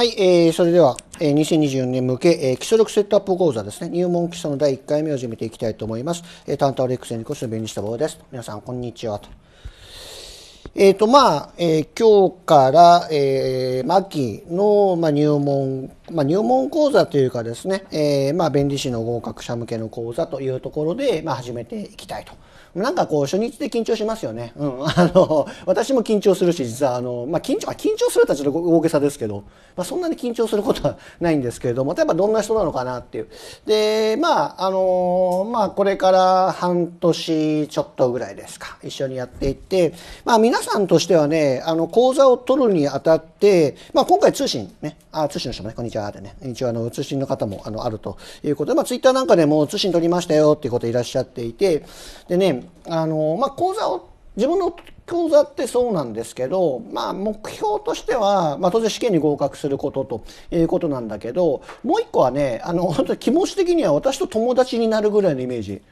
はい、えー、それでは、えー、2024年向け、えー、基礎力セットアップ講座ですね、入門基礎の第1回目を始めていきたいと思います。えー、担当レックスにこそ便利した棒です。皆さん、こんにちは。と。えっ、ー、と、まあ、えー、今日から、えー、まあ、秋の、まあ、入門、まあ、入門講座というかですね、えー、まあ、弁理士の合格者向けの講座というところで、まあ、始めていきたいと。なんかこう初日で緊張しますよね。うん、あの私も緊張するし実はあの、まあ、緊張緊張するとはちょっと大げさですけど、まあ、そんなに緊張することはないんですけれども例えばどんな人なのかなっていう。でまああのまあこれから半年ちょっとぐらいですか一緒にやっていって、まあ、皆さんとしてはねあの講座を取るにあたって、まあ、今回通信ねあ通信の人もねこんにちはでね一応あの通信の方もあのあるということで、まあ、ツイッターなんかでも通信取りましたよっていうこといらっしゃっていてでねあの、まあ、講座を自分の講座ってそうなんですけど、まあ、目標としては、まあ、当然試験に合格することということなんだけどもう一個はねあの本当に気持ち的には私と友達になるぐらいのイメージ。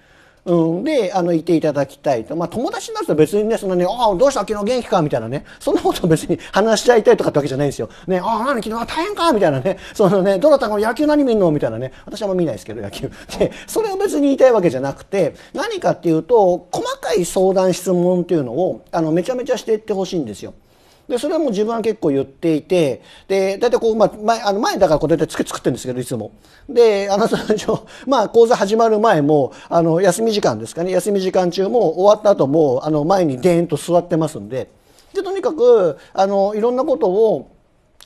うん、で、あの、いていただきたいと。まあ、友達になると別にね、そのね、ああ、どうした昨日元気かみたいなね、そんなこと別に話し合いたいとかってわけじゃないんですよ。ね、ああ、何昨日は大変かみたいなね、そのね、どなたが野球何見んのみたいなね、私はあんま見ないですけど、野球。で、それを別に言いたいわけじゃなくて、何かっていうと、細かい相談質問っていうのを、あの、めちゃめちゃしていってほしいんですよ。で、それはもう自分は結構言っていて、で、だいたいこう、まあ、前、あの前だからこうだいたい作ってるんですけど、いつも。で、あの、まあ、講座始まる前も、あの、休み時間ですかね、休み時間中も終わった後も、あの、前にデーンと座ってますんで、で、とにかく、あの、いろんなことを、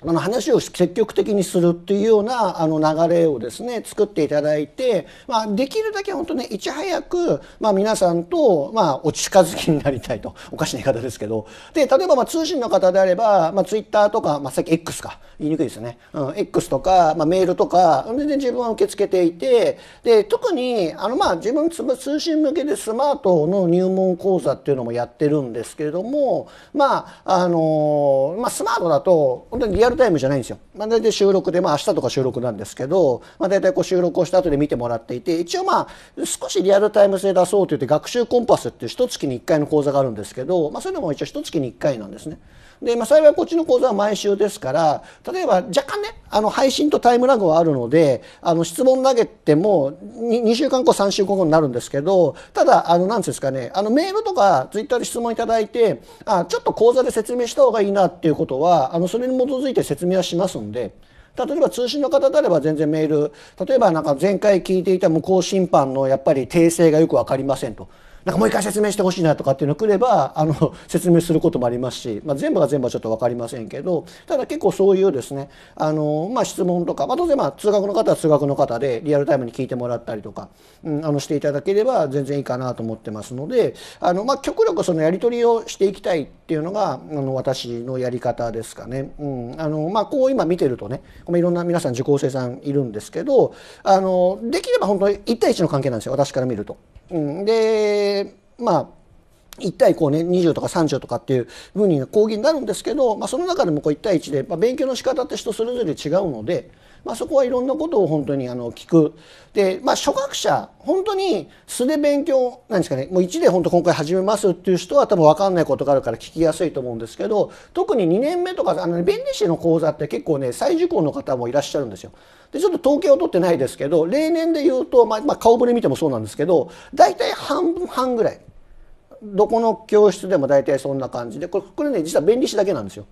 あの話を積極的にするっていうようなあの流れをですね作っていただいて、まあ、できるだけ本当ねいち早く、まあ、皆さんと、まあ、お近づきになりたいと おかしな言い方ですけどで例えばまあ通信の方であれば、まあ、Twitter とか、まあ、さっき X か言いにくいですよね、うん、X とか、まあ、メールとか全然自分は受け付けていてで特にあのまあ自分通信向けでスマートの入門講座っていうのもやってるんですけれどもまああのまあスマートだと本当にリアルルタイムじゃないんですよ。まあ、大体収録で、まあ、明日とか収録なんですけど、まあ、大体こう収録をした後で見てもらっていて、一応まあ、少しリアルタイム性出そうと言って、学習コンパスっていう一月に1回の講座があるんですけど、まあ、そういうのも一応一月に1回なんですね。で、まあ、幸いこっちの講座は毎週ですから、例えば若干ね、あの、配信とタイムラグはあるので、あの、質問投げても2、週間後、3週間後になるんですけど、ただ、あの、なんですかね、あの、メールとかツイッターで質問いただいて、あ、ちょっと講座で説明した方がいいなっていうことは、あの、それに基づいて説明はしますんで、例えば通信の方であれば全然メール例えばなんか前回聞いていた無効審判のやっぱり訂正がよく分かりませんとなんかもう一回説明してほしいなとかっていうの来ればあの説明することもありますし、まあ、全部が全部はちょっと分かりませんけどただ結構そういうですねあの、まあ、質問とか、まあ、当然まあ通学の方は通学の方でリアルタイムに聞いてもらったりとか、うん、あのしていただければ全然いいかなと思ってますのであの、まあ、極力そのやり取りをしていきたいっていうのがあの私のやり方ですかね。うんあのまあ、こう今見てるとねいろんな皆さん受講生さんいるんですけどあのできれば本当に1対1の関係なんですよ私から見ると。うん、でまあ1対こうね20とか30とかっていう分に講義になるんですけど、まあ、その中でもこう1対1で、まあ、勉強の仕方って人それぞれ違うのでまあ、そこはいろんなことを本当にあの聞くで、まあ、初学者本当に素で勉強なんですかねもう1で本当今回始めますっていう人は多分分かんないことがあるから聞きやすいと思うんですけど特に2年目とかあの、ね、弁理士の講座って結構ね再受講の方もいらっしゃるんですよ。でちょっと統計を取ってないですけど例年で言うと、まあ、まあ、顔ぶれ見てもそうなんですけど大体半分半ぐらいどこの教室でも大体そんな感じでこれこれね実は弁理士だけなんですよ。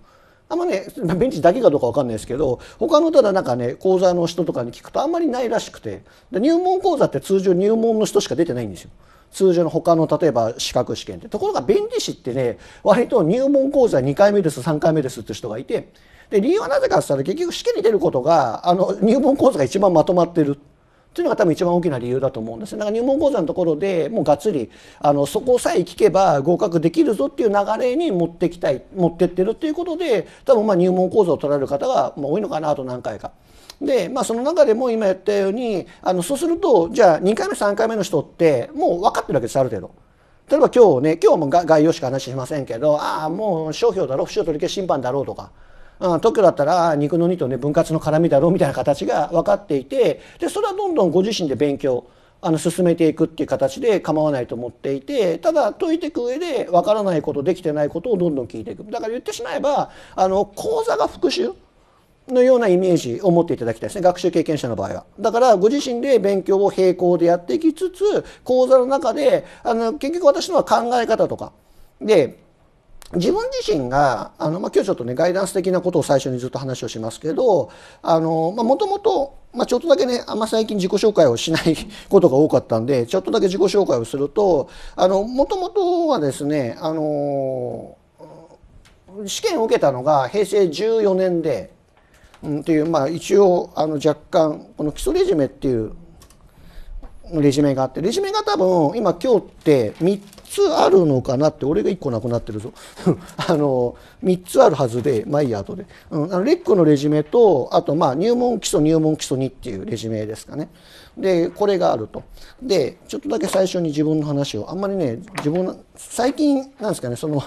あんまねベンチだけかどうか分かんないですけど他のただなんかね講座の人とかに聞くとあんまりないらしくてで入門講座って通常入門の人しか出てないんですよ。通常の他の例えば資格試験ってところが弁理士ってね割と入門講座2回目です3回目ですって人がいてで理由はなぜかって言ったら結局試験に出ることがあの入門講座が一番まとまってる。というのが多分一番大きな理由だと思うんですだから入門講座のところでもうがっつりあのそこさえ聞けば合格できるぞっていう流れに持ってきたい持ってってるっていうことで多分まあ入門講座を取られる方が多いのかなと何回か。で、まあ、その中でも今やったようにあのそうするとじゃあ2回目3回目の人ってもう分かってるわけですある程度。例えば今日ね今日も概要しか話しませんけどああもう商標だろう不祥取り消し審判だろうとか。特許だったら肉の2とね分割の絡みだろうみたいな形が分かっていてでそれはどんどんご自身で勉強あの進めていくっていう形で構わないと思っていてただ解いていく上で分からないことできてないことをどんどん聞いていくだから言ってしまえばあの講座が復習のようなイメージを持っていただきたいですね学習経験者の場合はだからご自身で勉強を並行でやっていきつつ講座の中であの結局私のは考え方とかで自分自身があの、まあ、今日ちょっとねガイダンス的なことを最初にずっと話をしますけどもともとまちょっとだけね、あんま最近自己紹介をしない ことが多かったんで、ちょっとだけ自己紹介をすると、あの、もともとはですね、あの試験を受けたのが平成14年で、うん、っていう、まあ一応、あの若干、この基礎レジュメっていう、レジュメがあって、レジュメが多分、今今日って3つあるのかなって、俺が1個なくなってるぞ。あの、3つあるはずで、まあいいや、後で。うん、あの、レックのレジュメと、あと、まあ、入門基礎、入門基礎2っていうレジュメですかね。で、これがあると。で、ちょっとだけ最初に自分の話を、あんまりね、自分、最近、なんですかね、その、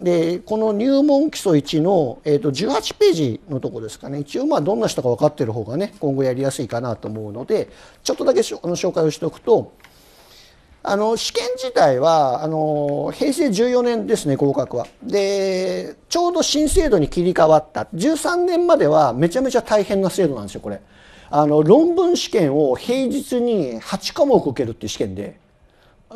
でこの入門基礎1の、えー、と18ページのとこですかね一応まあどんな人か分かってる方がね今後やりやすいかなと思うのでちょっとだけあの紹介をしておくとあの試験自体はあの平成14年ですね合格は。でちょうど新制度に切り替わった13年まではめちゃめちゃ大変な制度なんですよこれ。あの論文試験を平日に8科目受けるっていう試験で。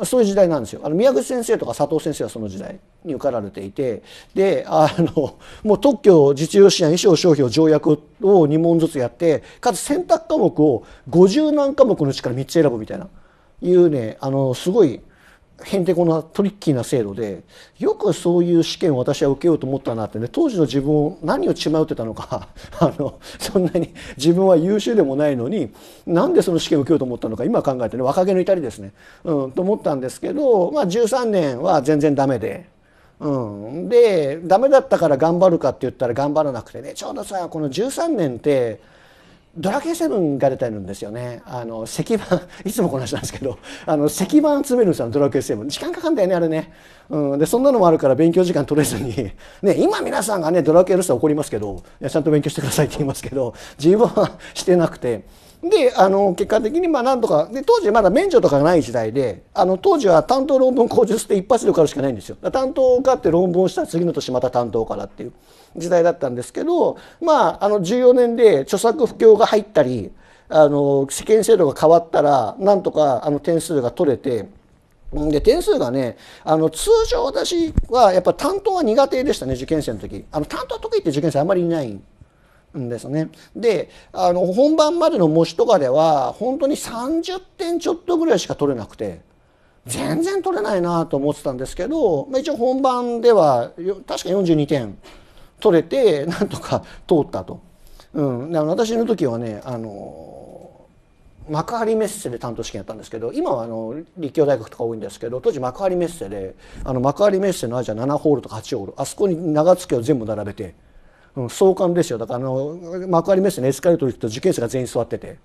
そういう時代なんですよ。あの宮口先生とか佐藤先生はその時代に受かられていてであのもう特許実用支援衣装商標条約を2問ずつやってかつ選択科目を50何科目のうちから3つ選ぶみたいないうねあのすごいへんてこなトリッキーな制度でよくそういう試験を私は受けようと思ったなってね当時の自分を何を血まうってたのか あのそんなに自分は優秀でもないのになんでその試験を受けようと思ったのか今考えてね若気の至りですね、うん、と思ったんですけど、まあ、13年は全然ダメで。うん、でダメだったから頑張るかって言ったら頑張らなくてねちょうどさこの13年ってドラケーセブンが出てるんですよね。あの石板いつもこの話なんですけど、あの石板集めるんですよ。ドラケーセブン時間かかんだよねあれね。うん、でそんなのもあるから勉強時間取れずに ね今皆さんがねドラケーの人は怒りますけど、ちゃんと勉強してくださいって言いますけど、自分はしてなくて。であの結果的にまあなんとかで当時まだ免除とかがない時代であの当時は担当論文口述って一発で受かるしかないんですよ。担当受かって論文をしたら次の年また担当からっていう時代だったんですけどまああの14年で著作不況が入ったりあの試験制度が変わったらなんとかあの点数が取れて。で点数がねあの通常私はやっぱ担当は苦手でしたね受験生の時あの担当得意って受験生あんまりいないんですね。であの本番までの模試とかでは本当に30点ちょっとぐらいしか取れなくて全然取れないなと思ってたんですけど、まあ、一応本番では確か42点取れてなんとか通ったと。うん、だ私の時はねあの幕張メッセで担当試験やったんですけど今はあの立教大学とか多いんですけど当時幕張メッセであの幕張メッセのアジア7ホールとか8ホールあそこに長月を全部並べて。うん、相関ですよだからあの幕張メッセのエスカレート行くと受験生が全員座ってて。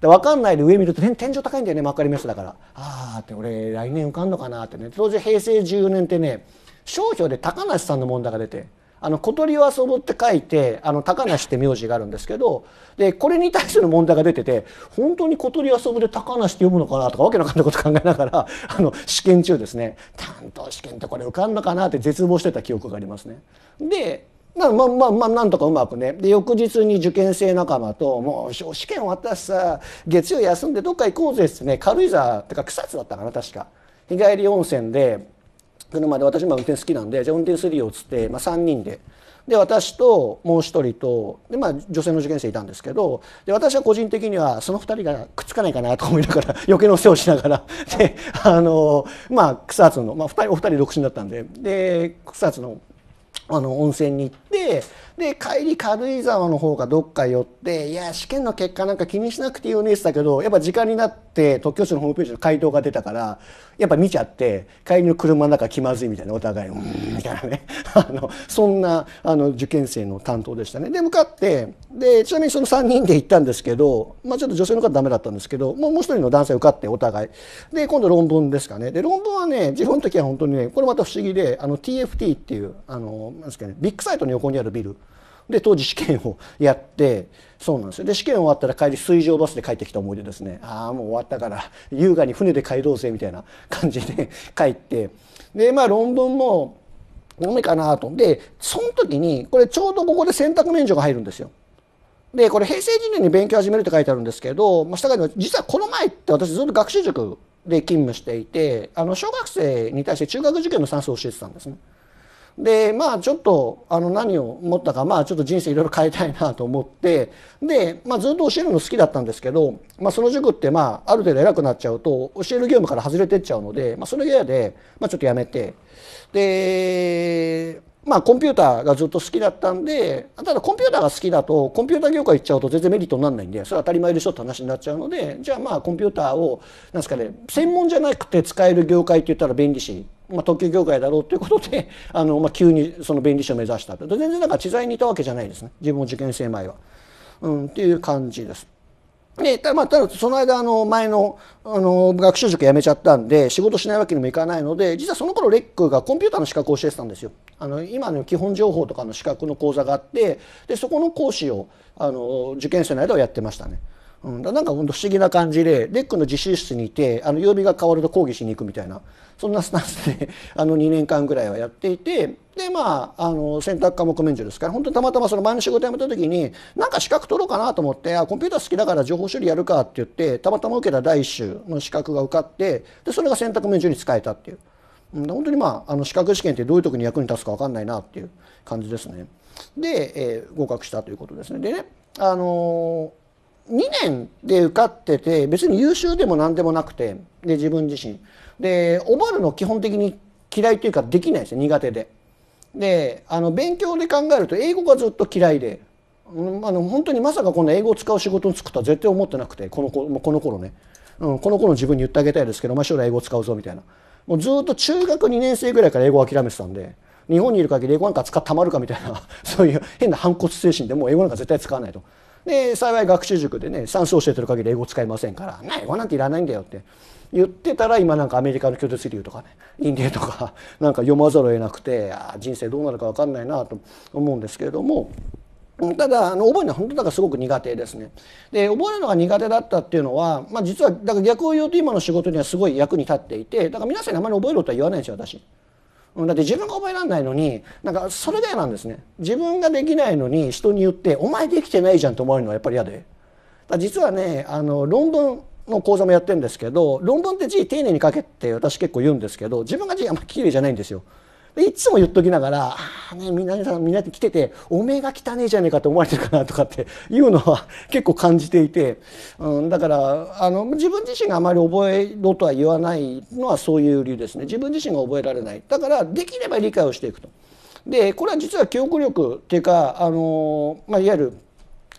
で分かんないで上見ると天井高いんだよね幕張メッセだからああって俺来年受かんのかなってね当時平成14年ってね商標で高梨さんの問題が出てあの小鳥はそって書いてあの高梨って名字があるんですけどでこれに対する問題が出てて本当に小鳥遊ぶで高梨って読むのかなとかわけのわかんないこと考えながらあの試験中ですね担当試験ってこれ受かんのかなって絶望してた記憶がありますね。でまあまあまあなんとかうまくねで翌日に受験生仲間と「もう試験終わったしさ月曜休んでどっか行こうぜ」っつってね軽井沢ってか草津だったかな確か日帰り温泉で車で私も運転好きなんでじゃあ運転するよっつって、まあ、3人で。で私ともう一人とで、まあ、女性の受験生いたんですけどで私は個人的にはその二人がくっつかないかなと思いながら 余計なお世話をしながらであの、まあ、草津の、まあ、お二人独身だったんでで草津のあの温泉に行ってで帰り軽井沢の方がどっか寄っていや試験の結果なんか気にしなくていいよねって言ったけどやっぱ時間になって特許庁のホームページの回答が出たからやっぱ見ちゃって帰りの車の中気まずいみたいなお互いうんみたいなね あのそんなあの受験生の担当でしたね。で向かってでちなみにその3人で行ったんですけど、まあ、ちょっと女性の方ダメだったんですけどもうもう一人の男性受かってお互いで今度論文ですかねで論文はね自分の時は本当にねこれまた不思議であの TFT っていうあのなんですか、ね、ビッグサイトの横にあるビルで当時試験をやってそうなんですよで試験終わったら帰り水上バスで帰ってきた思い出ですねああもう終わったから優雅に船で帰ろうぜみたいな感じで 帰ってでまあ論文も読めかなとでその時にこれちょうどここで選択免除が入るんですよ。でこれ平成2年に勉強始めるって書いてあるんですけど、まあ、下書きは実はこの前って私ずっと学習塾で勤務していてあの小学生に対して中学受験の算数を教えてたんですね。でまあちょっとあの何を思ったかまあちょっと人生いろいろ変えたいなと思ってで、まあ、ずっと教えるの好きだったんですけど、まあ、その塾ってまあある程度偉くなっちゃうと教える業務から外れてっちゃうので、まあ、それ嫌で、まあ、ちょっとやめてでまあコンピューターがずっと好きだったんでただコンピューターが好きだとコンピューター業界行っちゃうと全然メリットにならないんでそれは当たり前でしょって話になっちゃうのでじゃあまあコンピューターをなんですかね専門じゃなくて使える業界って言ったら便利士まあ、特急業界だろうということで あの、まあ、急にその便利士を目指したと全然なんか知財にいたわけじゃないですね自分も受験生前は、うん、っていう感じです。でたまあ、ただその間あの前のあの学習塾辞めちゃったんで仕事しないわけにもいかないので実はその頃レックがコンピューターの資格を教えてたんですよ。あの今の基本情報とかの資格の講座があってでそこの講師をあの受験生の間はやってましたね。うん、なんかほんと不思議な感じでレックの自習室にいてあの曜日が変わると講義しに行くみたいなそんなスタンスであの2年間ぐらいはやっていてでまああの選択科目免除ですから本当にたまたまその前の仕事辞めた時になんか資格取ろうかなと思ってあコンピューター好きだから情報処理やるかって言ってたまたま受けた第一種の資格が受かってでそれが選択免除に使えたっていう。本当にまああの資格試験ってどういう時に役に立つか分かんないなっていう感じですね。で、えー、合格したということですね。でね、あのー、2年で受かってて別に優秀でも何でもなくてで自分自身で覚えるの基本的に嫌いというかできないですよ苦手で。であの勉強で考えると英語がずっと嫌いで、うん、あの本当にまさかこんな英語を使う仕事に就くとは絶対思ってなくてこの子この頃ね、うん、この頃自分に言ってあげたいですけど、まあ、将来英語を使うぞみたいなもうずっと中学2年生ぐらいから英語を諦めてたんで日本にいる限り英語なんか使ったまるかみたいな そういう変な反骨精神でもう英語なんか絶対使わないと。で幸い学習塾でね算数教えてる限り英語使いませんから「な英語なんていらないんだよ」って言ってたら今なんかアメリカの巨絶由とかねインディとか なんか読まざるを得なくてあ人生どうなるか分かんないなと思うんですけれども。ただあの覚えるのは本当だからすごく苦手ですね。で覚えるのが苦手だったっていうのは、まあ、実はだから逆を言うと今の仕事にはすごい役に立っていてだから皆さんにあまり覚えろとは言わないんですよ私。だって自分が覚えられないのになんかそれが嫌なんですね自分ができないのに人に言って「お前できてないじゃん」と思われるのはやっぱり嫌で実はねあの論文の講座もやってるんですけど論文って字丁寧に書けって私結構言うんですけど自分が字あんまり綺麗じゃないんですよ。いつも言っときながら、ああね、みんなさん、みんな来てて、おめえが汚ねえじゃねえかと思われてるかなとかっていうのは結構感じていて、うん、だから、あの、自分自身があまり覚えろとは言わないのはそういう理由ですね。自分自身が覚えられない。だから、できれば理解をしていくと。で、これは実は記憶力っていうか、あの、まあ、いわゆる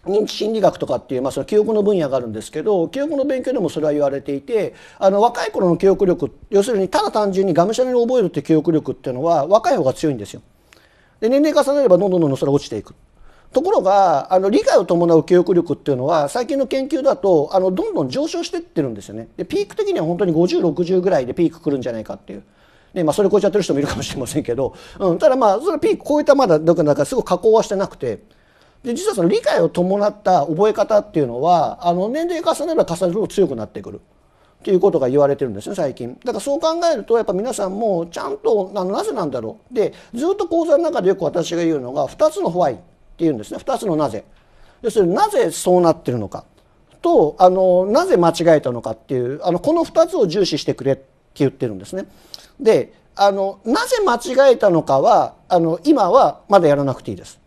認知心理学とかっていう、まあ、その記憶の分野があるんですけど記憶の勉強でもそれは言われていてあの若い頃の記憶力要するにただ単純にがむしゃらに覚えるって記憶力っていうのは若い方が強いんですよ。で年齢重ねればどんどんどんどんそれ落ちていく。ところがあの理解を伴う記憶力っていうのは最近の研究だとあのどんどん上昇してってるんですよね。でピーク的には本当に5060ぐらいでピークくるんじゃないかっていう。ねまあ、それ超えちゃってる人もいるかもしれませんけど、うん、ただまあそれピーク超えたまだだからすごい加工はしてなくて。で実はその理解を伴った覚え方っていうのはあの年齢重ねれば重ねるほど強くなってくる。っていうことが言われてるんですね最近だからそう考えるとやっぱ皆さんもちゃんとあのなぜなんだろうでずっと講座の中でよく私が言うのが2つのホワイっていうんですね2つのなぜ要するになぜそうなってるのかとあのなぜ間違えたのかっていうあのこの2つを重視してくれって言ってるんですねであのなぜ間違えたのかはあの今はまだやらなくていいです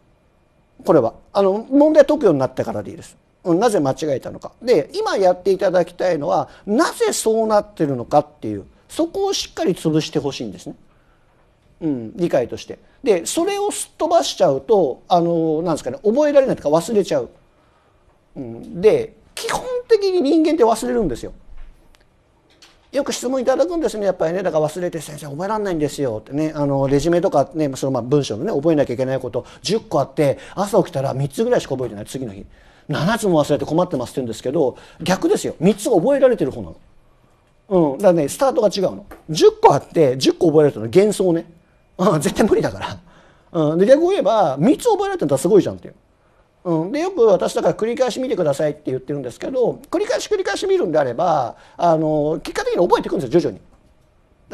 これはあの問題解くようになってからでいいです。なぜ間違えたのかで今やっていただきたいのはなぜそうなってるのかっていうそこをしっかり潰してほしいんですね、うん、理解として。でそれをすっ飛ばしちゃうとあのなんですかね覚えられないとか忘れちゃう。うん、で基本的に人間って忘れるんですよ。よく質問いただくんですねやっぱりねだから忘れて「先生覚えられないんですよ」ってねあのレジュメとか、ね、そのまあ文章のね覚えなきゃいけないこと10個あって朝起きたら3つぐらいしか覚えてない次の日7つも忘れて困ってますって言うんですけど逆ですよ3つ覚えられてる方なの。うん、だねスタートが違うの10個あって10個覚えられるの幻想ね、うん、絶対無理だから、うん、で逆を言えば3つ覚えられてたらすごいじゃんっていううん、でよく私だから繰り返し見てくださいって言ってるんですけど繰り返し繰り返し見るんであればあの結果的に覚えていくんですよ徐々に。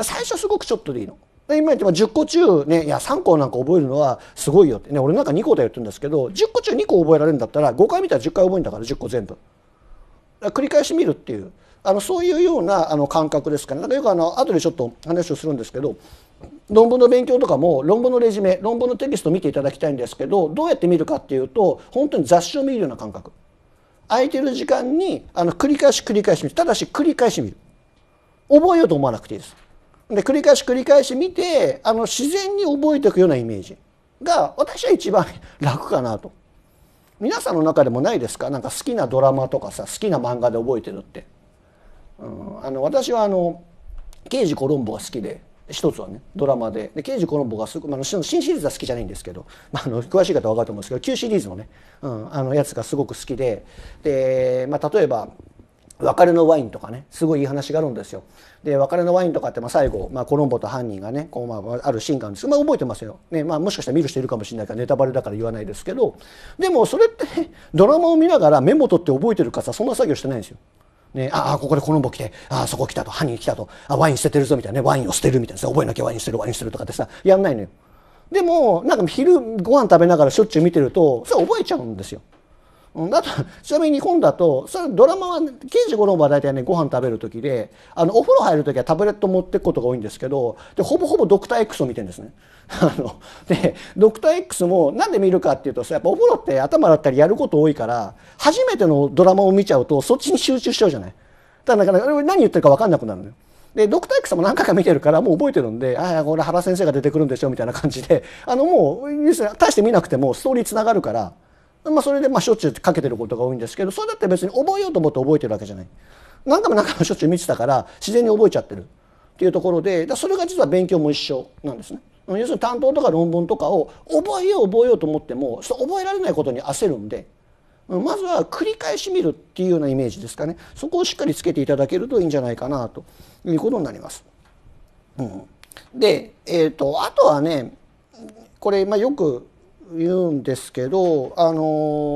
最初すごくちょっとでいいの。今言っても10個中、ね、いや3個なんか覚えるのはすごいよって、ね、俺なんか2個だよって言うんですけど10個中2個覚えられるんだったら5回見たら10回覚えるんだから10個全部。繰り返し見るっていうあのそういうようなあの感覚ですかね。なんかよくあの後でちょっと話をするんですけど論文の勉強とかも論文のレジュメ論文のテキスト見ていただきたいんですけどどうやって見るかっていうと本当に雑誌を見るような感覚空いてる時間にあの繰り返し繰り返し見るただし繰り返し見る覚えようと思わなくていいですで繰り返し繰り返し見てあの自然に覚えていくようなイメージが私は一番 楽かなと皆さんの中でもないですかなんか好きなドラマとかさ好きな漫画で覚えてるって、うん、あの私はあの刑事コロンボが好きで一つはねドラマでで刑事コロンボがすごく、あの新シリーズは好きじゃないんですけど、まあ、あの詳しい方は分かると思うんですけど旧シリーズのね、うん、あのやつがすごく好きでで、まあ、例えば別れのワインとかねすごいいい話があるんですよ。で別れのワインとかってまあ最後、まあ、コロンボと犯人がねこう、まあ、あるシーンがあるんですけど、まあ、覚えてますよ、ねまあ、もしかしたら見る人いるかもしれないからネタバレだから言わないですけどでもそれって、ね、ドラマを見ながらメモ取って覚えてるかさそんな作業してないんですよ。ね、ああ、ここでこのボ来て、ああ、そこ来たと、犯人来たと、あワイン捨ててるぞみたいなね、ワインを捨てるみたいなさ、覚えなきゃワイン捨てる、ワイン捨てるとかってさ、やんないのよ。でも、なんか昼ご飯食べながらしょっちゅう見てると、それ覚えちゃうんですよ。だとちなみに日本だとそれドラマは刑事ロンボは大体ねご飯食べる時であのお風呂入る時はタブレット持ってくことが多いんですけどでほぼほぼドクター X を見てるんですね あのでドクター X もなんで見るかっていうとやっぱお風呂って頭だったりやること多いから初めてのドラマを見ちゃうとそっちに集中しちゃうじゃない。だから何言ってるか分かんなくなるのよ。でドクター X も何回か見てるからもう覚えてるんで「ああこれ原先生が出てくるんでしょ」みたいな感じで あのもう大して見なくてもストーリーつながるから、まあ、それでまあしょっちゅうかけてることが多いんですけどそれだって別に覚えようと思って覚えてるわけじゃない。何回も何回もしょっちゅう見てたから自然に覚えちゃってるっていうところでそれが実は勉強も一緒なんですね。要するに担当とか論文とかを覚えよう覚えようと思っても覚えられないことに焦るんでまずは繰り返し見るっていうようなイメージですかねそこをしっかりつけていただけるといいんじゃないかなということになります。うん、で、えーと、とあとはねこれ、まあ、よく言うんですけどあの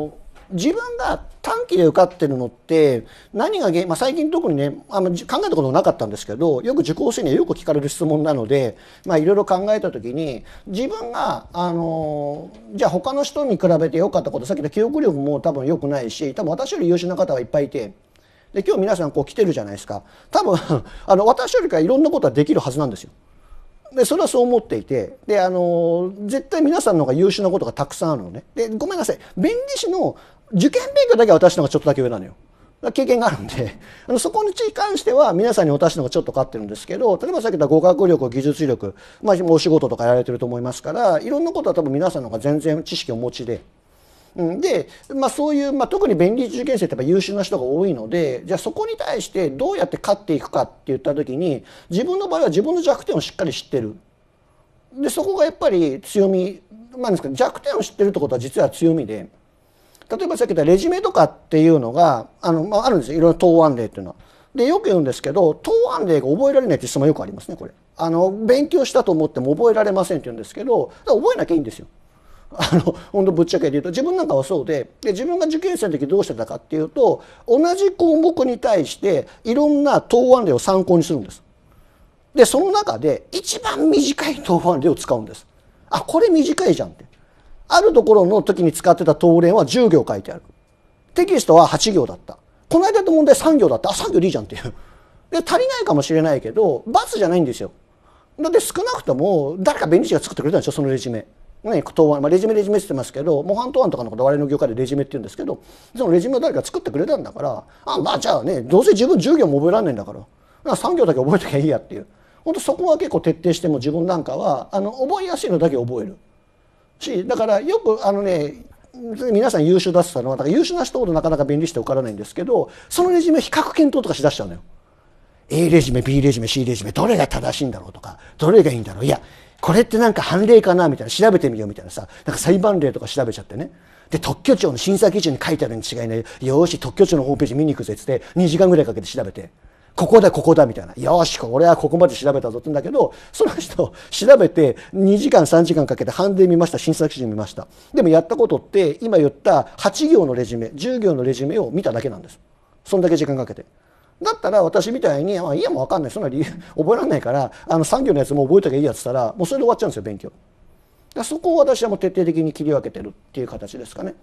ー自分が短期で受かってるのって何が原因、まあ、最近特にねあの考えたことなかったんですけどよく受講生にはよく聞かれる質問なのでいろいろ考えた時に自分があのじゃあ他の人に比べて良かったことさっきの記憶力も多分良くないし多分私より優秀な方はいっぱいいて。で今日皆さんこう来てるじゃないですか多分 あの私よりかいろんなことはできるはずなんですよ。でそれはそう思っていてであの絶対皆さんの方が優秀なことがたくさんあるのねでごめんなさい弁理士の受験勉強だけは私の方がちょっとだけ上なのよ。経験があるんで、あのそこに関しては皆さんに私のがちょっと勝ってるんですけど、例えばさっき言った語学力、技術力、まあ、お仕事とかやられてると思いますから、いろんなことは多分皆さんの方が全然知識をお持ちで。うん、で、まあ、そういう、まあ、特に便利受験生ってやっぱ優秀な人が多いので、じゃあそこに対してどうやって勝っていくかって言った時に、自分の場合は自分の弱点をしっかり知ってる。で、そこがやっぱり強み、まあ、ですか弱点を知ってるってことは実は強みで。例えばさっき言ったレジュメとかっていうのがあの、まあ、あるんですよいろいろ答案例っていうのは。でよく言うんですけど答案例が覚えられないって質問よくありますねこれ。あの勉強したと思っても覚えられませんって言うんですけど覚えなきゃいいんですよ。あの本当ぶっちゃけで言うと自分なんかはそうでで自分が受験生の時どうしてたかっていうと同じ項目に対していろんな答案例を参考にするんです。でその中で一番短い答案例を使うんです。あこれ短いじゃんって。あるところの時に使ってた東連は10行書いてある。テキストは8行だった。この間の問題3行だった。あ、3行でいいじゃんっていう。で、足りないかもしれないけど、罰じゃないんですよ。だって少なくとも、誰か弁理士が作ってくれたんでしょ、そのレジュメ。ね、答案、まあ、レジュメレジュメって言ってますけど模範答案とかのこと我々の業界でレジュメって言うんですけどそのレジュメを誰か作ってくれたんだからあまあじゃあねどうせ自分10行も覚えらんないんだからだから3行だけ覚えときゃいいやっていう本当そこは結構徹底しても自分なんかはあの覚えやすいのだけ覚えるしだからよくあのね皆さん優秀だってたのはだから優秀な人ほどなかなか便利して受からないんですけどそのレジュメ比較検討とかしだしちゃうのよ。A レジュメ B レジュメ C レジュメどれが正しいんだろうとかどれがいいんだろういやこれってなんか判例かなみたいな調べてみようみたいなさなんか裁判例とか調べちゃってねで特許庁の審査基準に書いてあるに違いないよし特許庁のホームページ見に行くぜっつって2時間ぐらいかけて調べてここだここだみたいなよし俺はここまで調べたぞって言うんだけどその人調べて2時間3時間かけて判例見ました審査基準見ましたでもやったことって今言った8行のレジュメ10行のレジュメを見ただけなんですそんだけ時間かけてだったら私みたいに「あいやもう分かんないそんな理由覚えられないからあの産業のやつも覚えとけゃいいや」っつったらもうそれで終わっちゃうんですよ勉強だそこを私はもう徹底的に切り分けてるっていう形ですかね。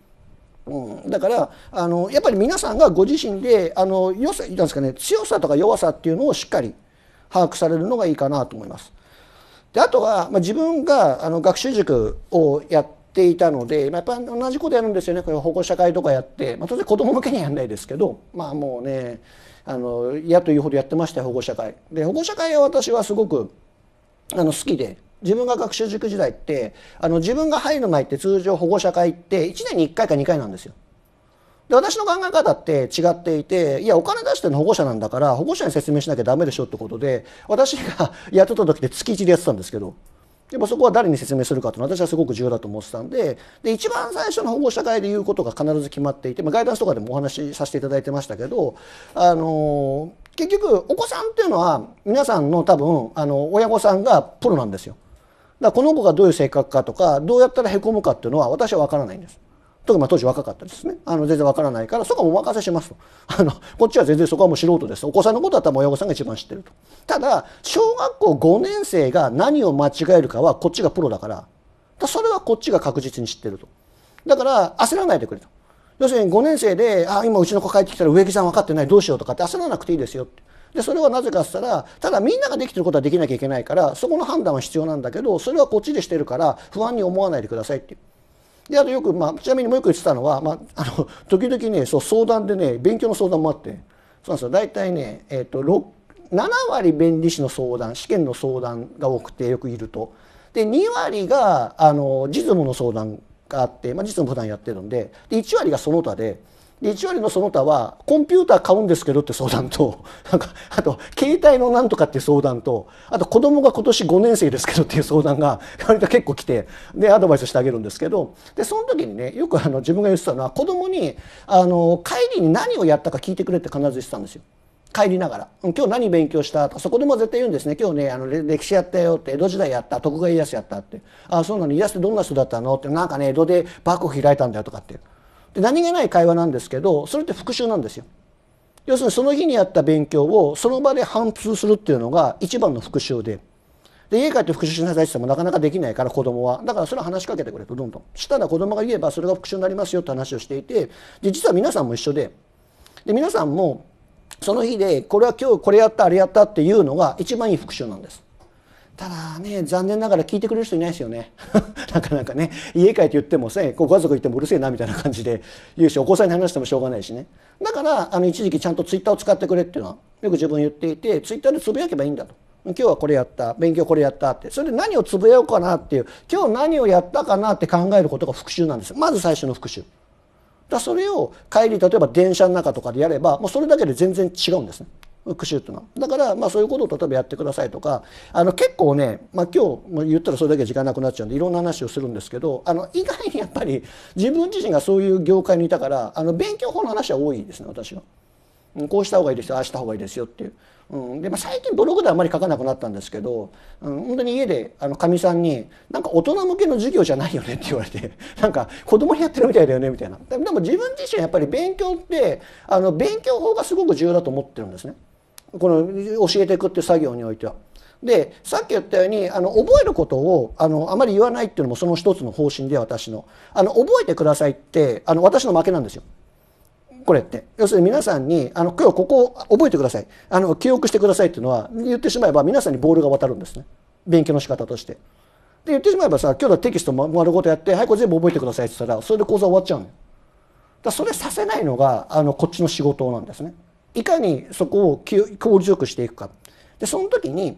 うん、だからあのやっぱり皆さんがご自身であの良さんですか、ね、強さとか弱さっていうのをしっかり把握されるのがいいかなと思います。であとは、まあ、自分があの学習塾をやっていたので、まあ、やっぱり同じことやるんですよねこれ保護者会とかやって、まあ、当然子ども向けにはやんないですけど まあもうねあの嫌というほどやってましたよ保護者会。で保護者会は私はすごくあの好きで自分が学習塾時代ってあの自分が入る前って通常保護者会って1年に1回か2回なんですよ。で私の考え方って違っていていやお金出してるの保護者なんだから保護者に説明しなきゃダメでしょってことで私がやってた時って月1でやってたんですけどでもそこは誰に説明するかっていうのは私はすごく重要だと思ってたんでで一番最初の保護者会で言うことが必ず決まっていて、まあ、ガイダンスとかでもお話しさせていただいてましたけど、あのー、結局お子さんっていうのは皆さんの多分あの親御さんがプロなんですよ。だこの子がどういう性格かとかどうやったらへこむかっていうのは私は分からないんです。特にまあ当時若かったですねあの全然わからないからそこはお任せしますとあのこっちは全然そこはもう素人ですお子さんのことだったら親御さんが一番知ってるとただ小学校5年生が何を間違えるかはこっちがプロだからそれはこっちが確実に知ってるとだから焦らないでくれと要するに5年生で「あ今うちの子帰ってきたら植木さん分かってないどうしよう」とかって焦らなくていいですよってでそれはなぜかっつったらただみんなができてることはできなきゃいけないからそこの判断は必要なんだけどそれはこっちでしてるから不安に思わないでくださいっていう。であとよく、まあ、ちなみにもう一個言ってたのは、まあ、あの時々ねそう相談でね勉強の相談もあってそうなんですよ大体ね、えーと、と7割弁理士の相談試験の相談が多くてよくいると。で2割があの実務の相談があって、まあ、実務普段やってるんでで1割がその他で。で1割のその他はコンピューター買うんですけどって相談と なんかあと携帯のなんとかって相談とあと子供が今年5年生ですけどっていう相談が 割と結構来てでアドバイスしてあげるんですけどでその時にねよくあの自分が言ってたのは子供にあの帰りに何をやったか聞いてくれって必ず言ってたんですよ。帰りながら「今日何勉強した?」とかそこでも絶対言うんですね「今日ねあの歴史やったよ」って「江戸時代やった徳川家康やった」って「あそうなの家康ってどんな人だったの?」って「なんかね江戸で幕府開いたんだよ」とかってで何気ない会話なんですけどそれって復習なんですよ要するにその日にやった勉強をその場で反通するっていうのが一番の復習でで家帰って復習しなさいって言ってもなかなかできないから子供はだからそれは話しかけてくれとどんどんしたら子供が言えばそれが復習になりますよって話をしていてで実は皆さんも一緒でで皆さんもその日でこれは今日これやったあれやったっていうのが一番いい復習なんですただね、残念ながら聞いてくれる人いないですよね。なかなかね、家帰って言ってもさ、ご家族行ってもうるせえなみたいな感じで言うし、お子さんに話してもしょうがないしね。だから、あの、一時期ちゃんとツイッターを使ってくれっていうのは、よく自分言っていて、ツイッターでつぶやけばいいんだと。今日はこれやった、勉強これやったって、それで何をつぶやうかなっていう、今日何をやったかなって考えることが復習なんですよ。まず最初の復習。だそれを帰り、例えば電車の中とかでやれば、もうそれだけで全然違うんですね。復習っていうのだから、まあ、そういうことを例えばやってくださいとかあの結構ね、まあ、今日言ったらそれだけ時間なくなっちゃうんでいろんな話をするんですけどあの意外にやっぱり自分自身がそういう業界にいたからあの勉強法の話は多いですね私は。こうした方がいいですよああした方がいいですよっていう、うんでまあ、最近ブログではあまり書かなくなったんですけど、うん、本当に家でかみさんに「なんか大人向けの授業じゃないよね」って言われて なんか子供にやってるみたいだよねみたいなでも自分自身やっぱり勉強ってあの勉強法がすごく重要だと思ってるんですね。この教えていくっていう作業においては。でさっき言ったようにあの覚えることをあのあまり言わないっていうのもその一つの方針で私のあの覚えてくださいってあの私の負けなんですよ。これって要するに皆さんにあの今日ここを覚えてくださいあの記憶してくださいっていうのは言ってしまえば皆さんにボールが渡るんですね勉強の仕方として。で言ってしまえばさ今日のテキスト丸ごとやって「はいこれ全部覚えてください」って言ったらそれで講座終わっちゃうのだそれさせないのがあのこっちの仕事なんですね。いかにそこを効率よくしていくかでその時に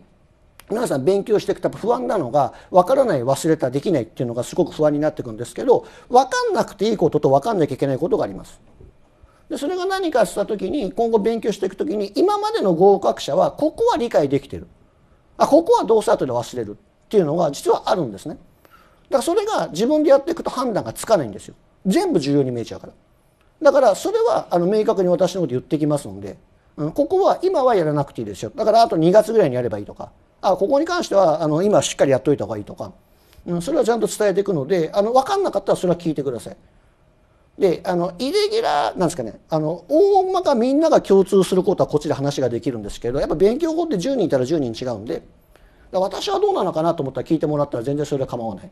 皆さん勉強していくと不安なのが分からない忘れたできないっていうのがすごく不安になっていくんですけど分かんなくていいことと分かんなきゃいけないことがあります。でそれが何かした時に今後勉強していく時に今までの合格者はここは理解できてるあここはどうせ後で忘れるっていうのが実はあるんですね。だからそれが自分でやっていくと判断がつかないんですよ。全部重要に見えちゃうから。だからそれはあの明確に私のこと言ってきますので、うん、ここは今はやらなくていいですよだからあと2月ぐらいにやればいいとかあここに関してはあの今しっかりやっといた方がいいとか、うん、それはちゃんと伝えていくのであの分かんなかったらそれは聞いてください。であのイレギュラーなんですかねあの大まかみんなが共通することはこっちで話ができるんですけどやっぱ勉強法って10人いたら10人違うんで私はどうなのかなと思ったら聞いてもらったら全然それは構わない。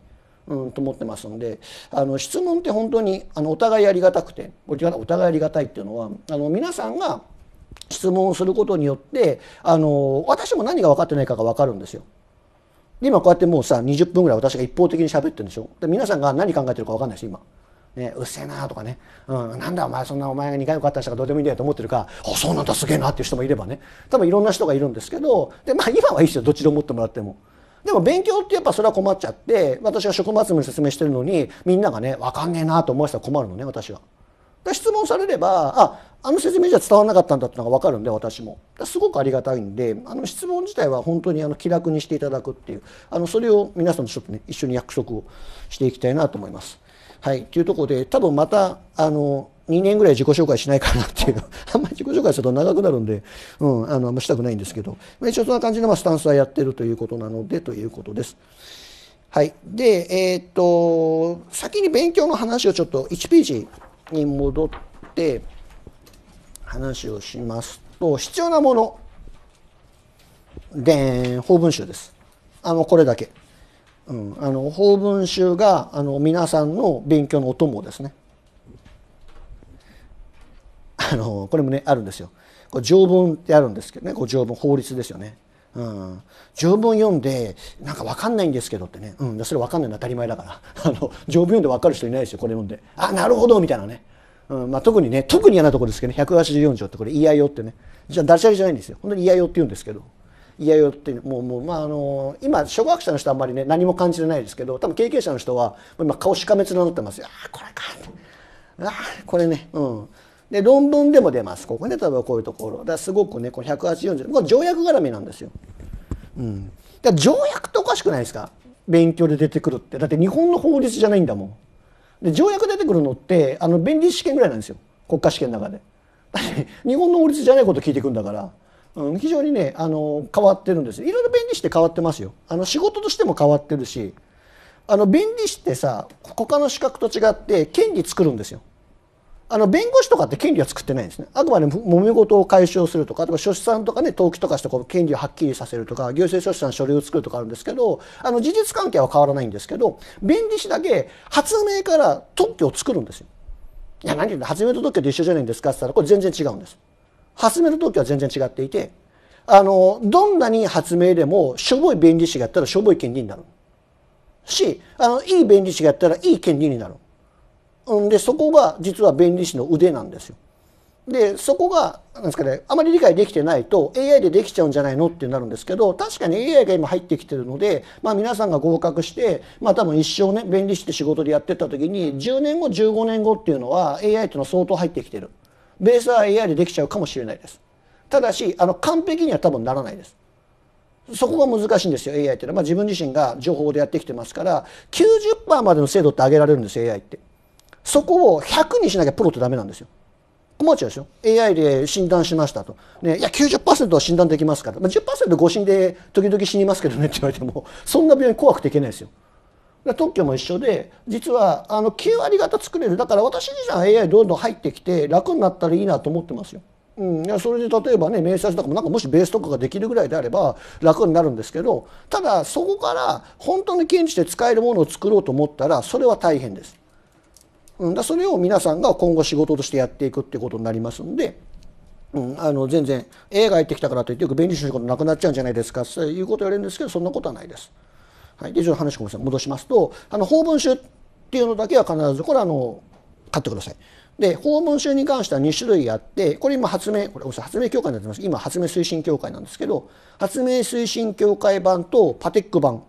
うんと思ってますんであの質問って本当にあのお互いありがたくてお互いありがたいっていうのはあの皆さんが質問をすることによってあの私も何が分かってないかが分かるんですよ。今こうやってもうさ20分ぐらい私が一方的に喋ってるんでしょで皆さんが何考えてるか分かんないです今。ね、うっせえなとかね、うん、なんだお前そんなお前が2回受かった人がどうでもいいんだよと思ってるかあそうなんだすげえなっていう人もいればね多分いろんな人がいるんですけどで、まあ、今はいいですよどっちで思ってもらっても。でも勉強ってやっぱそれは困っちゃって私が職務集めに説明してるのにみんながね分かんねえなと思わせたら困るのね私は。質問されればああの説明じゃ伝わらなかったんだってのが分かるんで私もすごくありがたいんであの質問自体は本当にあの気楽にしていただくっていうあのそれを皆さんとちょっとね一緒に約束をしていきたいなと思います。はい、というところで多分またあの2年ぐらい自己紹介しないかなっていうあんまり自己紹介すると長くなるんで、うん、あのあんましたくないんですけど、まあ、一応そんな感じのまスタンスはやってるということなのでということです。はい、で、えー、っと先に勉強の話をちょっと1ページに戻って話をしますと必要なもので法文集です。あのこれだけ。うん、あの法文集があの皆さんの勉強のお供ですね。あのこれもねあるんですよ。これ条文ってあるんですけどねこう条文法律ですよね。うん、条文読んでなんか分かんないんですけどってね、うん、それ分かんないのは当たり前だから あの条文読んで分かる人いないですよこれ読んであなるほどみたいなね、うんまあ、特にね特に嫌なところですけどね184条ってこれ言い合いよってねじゃあダジャレじゃないんですよ本当に言い合いよって言うんですけど言い合いよってもうもう、まあ、あの今初学者の人はあんまりね何も感じてないですけど多分経験者の人は今顔しかめつなってますよあこれかあこれねうんで論文でも出ますここね例えばこういうところだすごくねこれ180これ条約絡みなんですよ。うん、だ条約っておかしくないですか勉強で出てくるってだって日本の法律じゃないんだもん。で条約出てくるのってあの弁理士試験ぐらいなんですよ国家試験の中で。日本の法律じゃないこと聞いていくんだから。うん、非常にねあの変わってるんですいろいろ便利して変わってますよあの仕事としても変わってるしあの便利してさ他の資格と違って権利作るんですよあの弁護士とかって権利は作ってないんですねあくまで揉め事を解消するとかとか書士さんとかね登記とかしてこう権利をはっきりさせるとか行政書士さん書類を作るとかあるんですけどあの事実関係は変わらないんですけど弁理士だけ発明から特許を作るんですよ。いや何言うの発明と特許で一緒じゃないんですかって言ったらこれ全然違うんです。発明の特許は全然違っていてあのどんなに発明でもしょぼい弁理士がやったらしょぼい権利になるしあのいい弁理士がやったらいい権利になる。でそこが実は弁理士の腕なんですよ。でそこがなんですか、ね、あまり理解できてないと AI でできちゃうんじゃないのってなるんですけど確かに AI が今入ってきてるので、まあ、皆さんが合格して、まあ、多分一生ね弁理士って仕事でやってった時に10年後15年後っていうのは AI っていうのは相当入ってきてるベースは AI でできちゃうかもしれないですただしあの完璧には多分ならないですそこが難しいんですよ AI っていうのは、まあ、自分自身が情報でやってきてますから90%までの精度って上げられるんです AI って。そこを100にしなきゃプロってダメなんですよ。困っちゃうでしょ ?AI で診断しましたと。ね、いや90%は診断できますから。まあ、10%誤診で時々死にますけどねって言われても、そんな病院怖くていけないですよ。特許も一緒で実はあの9割方作れるだから私自身は AI どんどん入ってきて楽になったらいいなと思ってますよ。うん、いやそれで例えばね明細とかもなんかもしベースとかができるぐらいであれば楽になるんですけどただそこから本当に検知で使えるものを作ろうと思ったらそれは大変です。うん、だそれを皆さんが今後仕事としてやっていくっていうことになりますんで、うん、あの全然 A が入ってきたからといってよく弁理士の仕事なくなっちゃうんじゃないですかっていうことを言われるんですけどそんなことはないです。はい、でちょっと話ごめんなさい戻しますとあの法文集っていうのだけは必ずこれあの買ってください。で法文集に関しては2種類あってこれ今発明これ発明協会になってます今発明推進協会なんですけど発明推進協会版とパテック版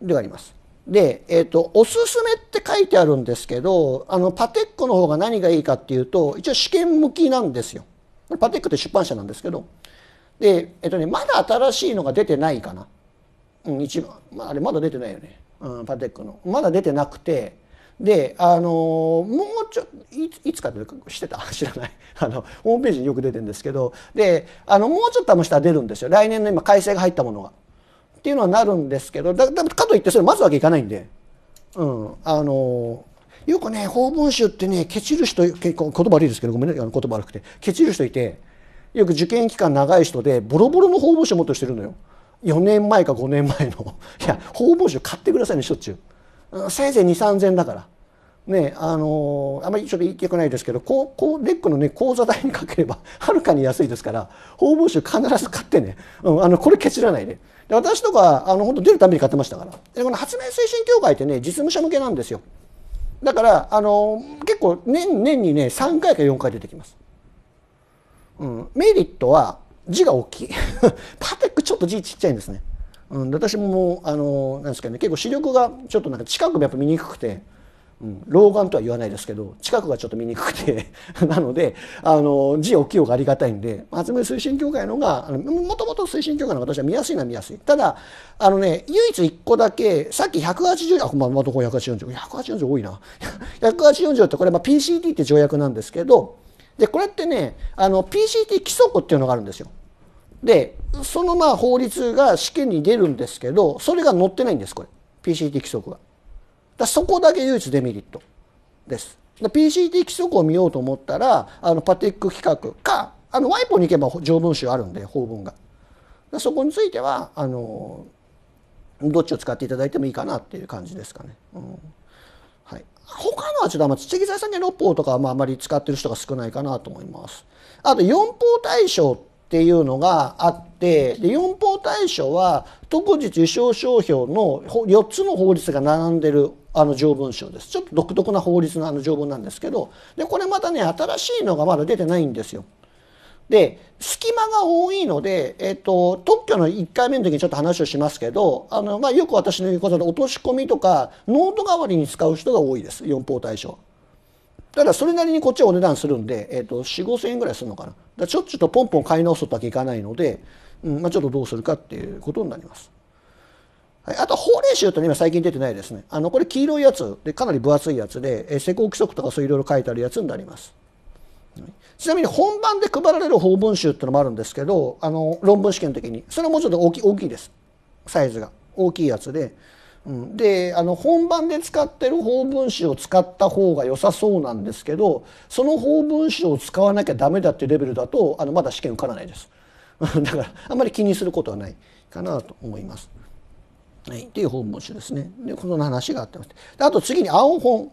であります。で、えーと、おすすめって書いてあるんですけどあのパテックの方が何がいいかっていうと一応試験向きなんですよ。パテックって出版社なんですけどで、えーとね、まだ新しいのが出てないかな、うん、一まあ、あれまだ出てないよね、うん、パテックのまだ出てなくてであのー、もうちょいいつか出してた 知らないあのホームページによく出てるんですけどであのもうちょっとあしたら出るんですよ来年の今改正が入ったものが。っていうのはなるんですけどだだかといってそれ待つわけいかないんで、うん、あのよくね法文集ってねケチる人結構言葉悪いですけどごめんね言葉悪くてケチる人いてよく受験期間長い人でボロボロの法文集持ってるてるのよ4年前か5年前のいや法文集買ってくださいねしょっちゅう、うん、せいぜい2 3 0 0 0だから。ねあのー、あまりちょっと言いたくないですけどこうこうレックのね講座代にかければはるかに安いですから法文集必ず買ってね、うん、あのこれケチらないで、ね。で私とかあの本当出るために買ってましたからでこの発明推進協会ってね実務者向けなんですよだからあの結構年年にね3回か4回出てきます、うん、メリットは字が大きいパテックちょっと字ちっちゃいんですね、うん、私ももうあのなんですかね結構視力がちょっとなんか近くもやっぱ見にくくてうん、老眼とは言わないですけど近くがちょっと見にくくて なのであの字大きい方がありがたいんで発め推進協会のがもともと推進協会の私は見やすいのは見やすいただあのね唯一1個だけさっき180あままたこれ180 180多いな180 条ってこれまあ PCT って条約なんですけどでこれってねあの PCT 規則っていうのがあるんですよ。でそのまあ法律が試験に出るんですけどそれが載ってないんですこれ PCT 規則は。だそこだけ唯一デメリットです。PCT 規則を見ようと思ったらあのパティック規格かあのワイポに行けば条文集あるんで法文が。そこについてはあのどっちを使っていただいてもいいかなっていう感じですかね。うんはい、他のはちょっとあんま知的財産権六法とかはまああまり使ってる人が少ないかなと思います。あと四法対象っていうのがあってで四法対象は特日受送商標の4つの法律が並んでるあの条文書ですちょっと独特な法律のあの条文なんですけどでこれまたね新しいのがまだ出てないんですよ。で隙間が多いので、えっと、特許の1回目の時にちょっと話をしますけどあの、まあ、よく私の言うことで落とし込みとかノート代わりに使う人が多いです四法対象ただそれなりにこっちはお値段するんで、えっ、ー、と、4、5千円ぐらいするのかな。だちょっちょとポンポン買い直すとだけいかないので、うん、まあちょっとどうするかっていうことになります。はい、あと、法令集んって、今最近出てないですね。あの、これ黄色いやつで、かなり分厚いやつで、えー、施工規則とかそういろいろ書いてあるやつになります。ちなみに本番で配られる法文集っていうのもあるんですけどあの論文試験の時にそれはもうちょっと大き大きいですサイズが大きいやつでうん、であの本番で使ってる法分子を使った方が良さそうなんですけどその法分子を使わなきゃダメだっていうレベルだとあのまだ試験受からないです だからあんまり気にすることはないかなと思います。はい、っていう法文詞ですね。でこの話があってます。あと次に青本。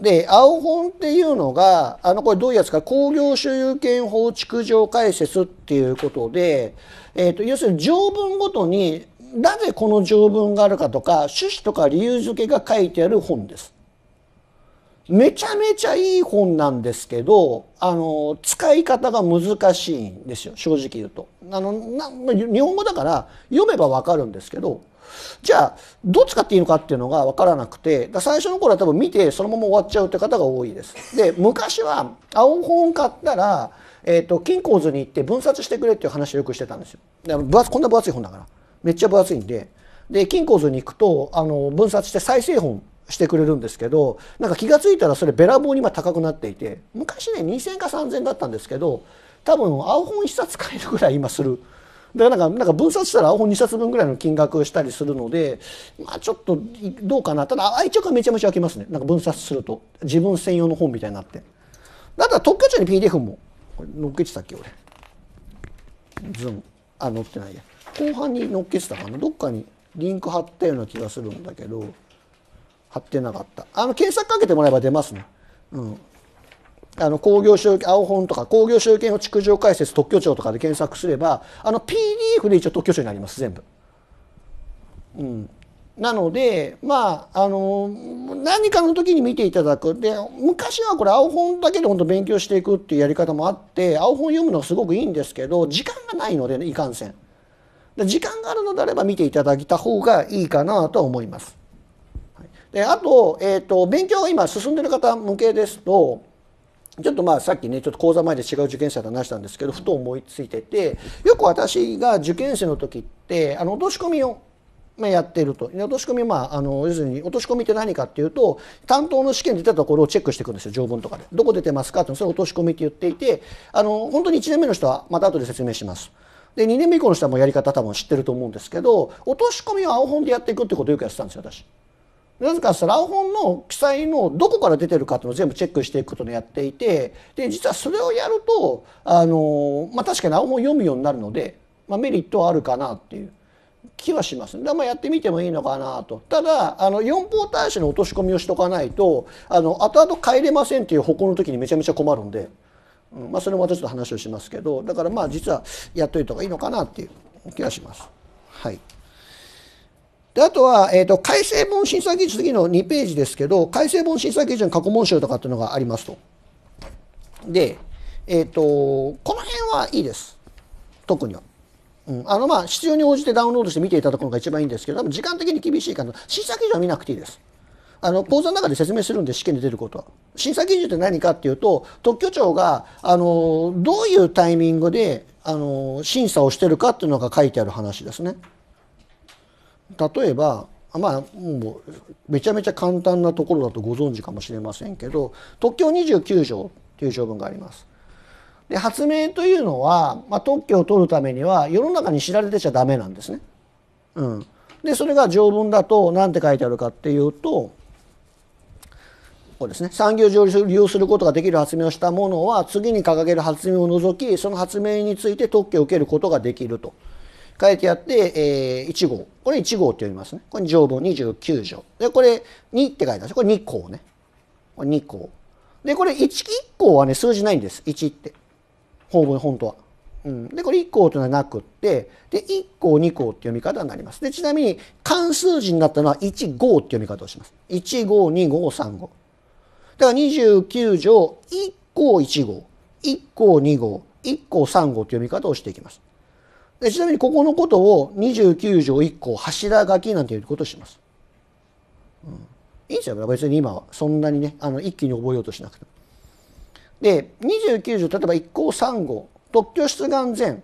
で青本っていうのがあのこれどういうやつか工業所有権法築上解説っていうことで、えーと要するに条文ごとになぜこの条文があるかとか趣旨とか理由付けが書いてある本です。めちゃめちゃいい本なんですけどあの使い方が難しいんですよ正直言うとあのな日本語だから読めば分かるんですけどじゃあどう使っていいのかっていうのが分からなくて最初の頃は多分見てそのまま終わっちゃうって方が多いですで昔は青本買ったら、えーと、金庫図に行って分冊してくれっていう話をよくしてたんですよこんな分厚い本だから。めっちゃ分厚いんでで金鉱図に行くとあの分割して再製本してくれるんですけどなんか気が付いたらそれべらぼうに今高くなっていて昔ね2,000か3,000だったんですけど多分青本1冊買えるぐらい今する。だからなんかなんか分冊したら青本2冊分ぐらいの金額したりするので、まあ、ちょっとどうかなただ愛着はめちゃめちゃ湧きますねなんか分冊すると自分専用の本みたいになってだから特許庁に PDF もこれ載っけてたっけ俺ズンあ載ってないや後半に乗っけてたかなどっかにリンク貼ったような気がするんだけど貼ってなかったあの検索かけてもらえば出ますねうんあの工業所青本とか工業所有の築城解説特許庁とかで検索すればあの PDF で一応特許庁になります全部うんなのでまああの何かの時に見ていただくで昔はこれ青本だけで本当勉強していくっていうやり方もあって青本読むのはすごくいいんですけど時間がないのでねいかんせん。時間があるのであれば見ていただいた方がいいかなとは思います。であと,、えーと、勉強が今進んでる方向けですとちょっとまあさっきねちょっと講座前で違う受験生と話したんですけどふと思いついててよく私が受験生の時ってあの落とし込みをやってると落とし込みまああの要するに落とし込みって何かっていうと担当の試験で出たところをチェックしていくんですよ条文とかでどこ出てますかってそれ落とし込みって言っていてあの本当に1年目の人はまた後で説明します。で2年目以降の人はもうやり方多分知ってると思うんですけど落とし込みは青本でやっていくってことをよくやってたんですよ私。なぜかっら青本の記載のどこから出てるかっていうのを全部チェックしていくことでやっていてで実はそれをやるとあの、まあ、確かに青本読むようになるので、まあ、メリットはあるかなっていう気はしますね。まあ、やってみてもいいのかなと。ただ、あの、四方大使の落とし込みをしとかないと、あの、後々帰れませんっていう歩行の時にめちゃめちゃ困るんで。まあ、それもちょっと話をしますけどだからまあ実はやっといた方がいいのかなっていう気がします。はい、であとは、えーと、改正本審査基準次の2ページですけど改正本審査基準過去問集とかっていうのがありますと。で、えーと、この辺はいいです特には。うん、あのまあ必要に応じてダウンロードして見ていただくのが一番いいんですけど多分時間的に厳しいかな審査基準は見なくていいです。あの講座の中で説明するんで試験で出ることは審査基準って何かっていうと特許庁があのどういうタイミングであの審査をしてるかっていうのが書いてある話ですね。例えばまあもうめちゃめちゃ簡単なところだとご存知かもしれませんけど特許29条っていう条文があります。で発明というのは、まあ、特許を取るためには世の中に知られてちゃダメなんですね。うん、でそれが条文だと何て書いてあるかっていうとをですね、産業上利用することができる発明をしたものは、次に掲げる発明を除き、その発明について特許を受けることができると。書いてあって、えー、1号。これ1号って読みますね。これ条文29条。で、これ2って書いてあるこれ2項ね。これ2項。で、これ 1, 1項はね、数字ないんです。1って。法文、本当は。うん、で、これ1項というのはなくって、で、1項、2項って読み方になります。で、ちなみに、漢数字になったのは1号って読み方をします。1号、2号、3号。だから29条1項1号、1項2号、1項3号という読み方をしていきます。でちなみにここのことを29条1項柱書きなんていうことをします。うん、いいんですよ別に今はそんなにねあの一気に覚えようとしなくても。で29条例えば1項3号特許出願前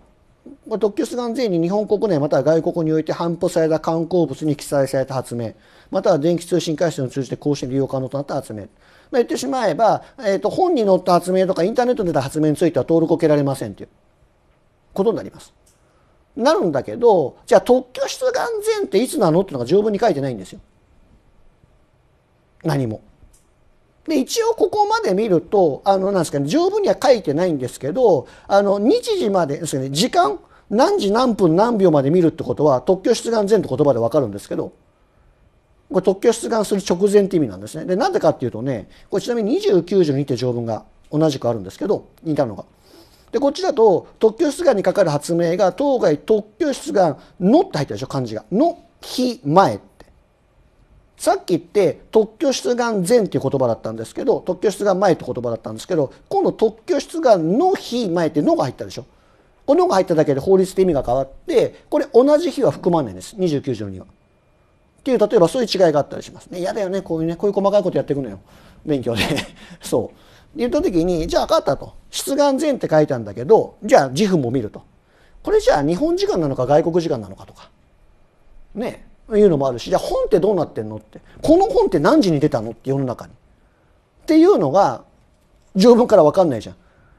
特許出願前に日本国内または外国において反布された観光物に記載された発明または電気通信回線を通じて更新利用可能となった発明まあ、言ってしまえば、えー、と本に載った発明とかインターネットで出た発明については登録を受けられませんということになります。なるんだけどじゃあ特許出願前っていつなのっていうのが十分に書いてないんですよ。何も。で一応ここまで見るとあのなんですかね十分には書いてないんですけどあの日時までですね時間何時何分何秒まで見るってことは特許出願前って言葉で分かるんですけど。これ特許出願する直前って意味なんですね。で、なんでかっていうとね、これちなみに29条にって条文が同じくあるんですけど、似たのが。で、こっちだと、特許出願にかかる発明が、当該特許出願のって入ってるでしょ、漢字が。の日前って。さっき言って、特許出願前っていう言葉だったんですけど、特許出願前って言葉だったんですけど、今度特許出願の日前ってのが入ったでしょ。このが入っただけで法律って意味が変わって、これ同じ日は含まないんです、29条には。っていう例えばそういう違いがあったりしますね嫌だよねこういうねこういう細かいことやっていくのよ勉強で そう言った時にじゃあ分かったと出願前って書いたんだけどじゃあ自負も見るとこれじゃあ日本時間なのか外国時間なのかとかねいうのもあるしじゃあ本ってどうなってんのってこの本って何時に出たのって世の中にっていうのが条文から分かんないじゃん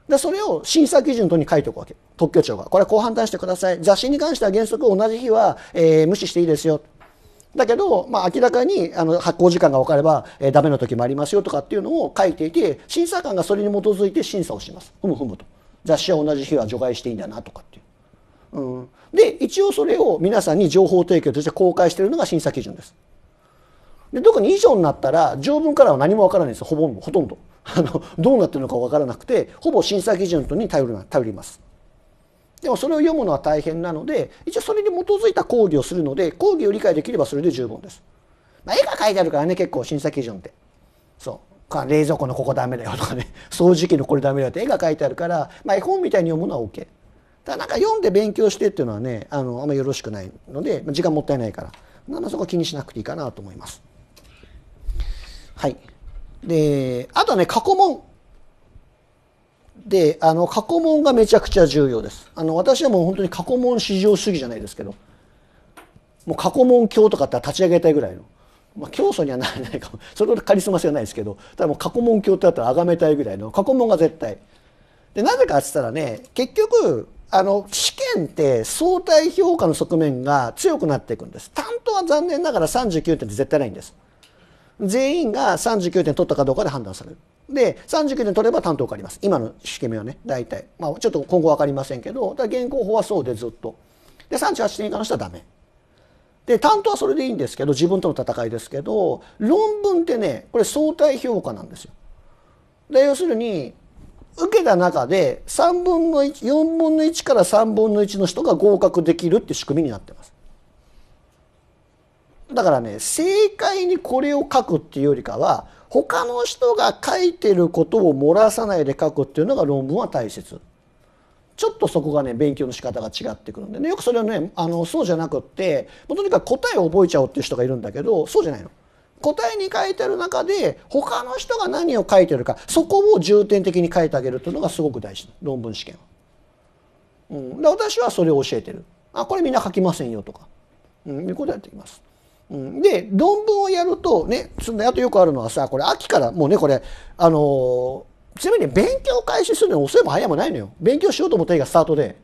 でそれを審査基準とに書いておくわけ特許庁がこれはこう判断してください雑誌に関しては原則同じ日は、えー、無視していいですよだけど、まあ、明らかにあの発行時間が分かれば、えー、ダメな時もありますよとかっていうのを書いていて審査官がそれに基づいて審査をしますふむふむと雑誌は同じ日は除外していいんだなとかっていう、うん、で一応それを皆さんに情報提供として公開しているのが審査基準ですで特に以上になったら条文からは何も分からないんですほぼほとんどあのどうなってるのか分からなくてほぼ審査基準に頼るな頼りますでもそれを読むのは大変なので一応それに基づいた講義をするので講義を理解できればそれで十分です。まあ、絵が描いてあるからね結構審査基準って。そう冷蔵庫のここダメだよとかね 掃除機のこれダメだよって絵が描いてあるから、まあ、絵本みたいに読むのは OK。だかなんか読んで勉強してっていうのはねあのあんまよろしくないので時間もったいないからまあそこは気にしなくていいかなと思います。はい。であとね過去問であの過去問がめちゃくちゃ重要ですあの私はもう本当に過去問至上主義じゃないですけどもう過去問教とかって立ち上げたいぐらいの、まあ、教祖にはならないかも それほどカリスマ性はないですけどただもう過去問教ってあったら崇めたいぐらいの過去問が絶対でなぜかっつったらね結局あの試験って相対評価の側面が強くなっていくんです担当は残念ながら39点って絶対ないんです全員が39点取ったかどうかで判断される。で、39点取れば担当受かります。今の仕組みはね、大体。まあ、ちょっと今後分かりませんけど、だ現行法はそうでずっと。で、38点以下の人はダメ。で、担当はそれでいいんですけど、自分との戦いですけど、論文ってね、これ相対評価なんですよ。で、要するに、受けた中で3分の1、4分の1から3分の1の人が合格できるって仕組みになってます。だからね正解にこれを書くっていうよりかは他の人が書いてることを漏らさないで書くっていうのが論文は大切。ちょっとそこがね勉強の仕方が違ってくるんで、ね、よくそれをねあのそうじゃなくってもうとにかく答えを覚えちゃおうっていう人がいるんだけどそうじゃないの。答えに書いてる中で他の人が何を書いてるかそこを重点的に書いてあげるっていうのがすごく大事論文試験は。うん、で私はそれを教えてる。あこれみんな書きませんよとか、うん、いうことやっていきます。うん、で論文をやるとねそのあとよくあるのはさこれ秋からもうねこれあのー、ちなみに勉強開始するの遅いも早いもないのよ勉強しようと思った日がスタートで,、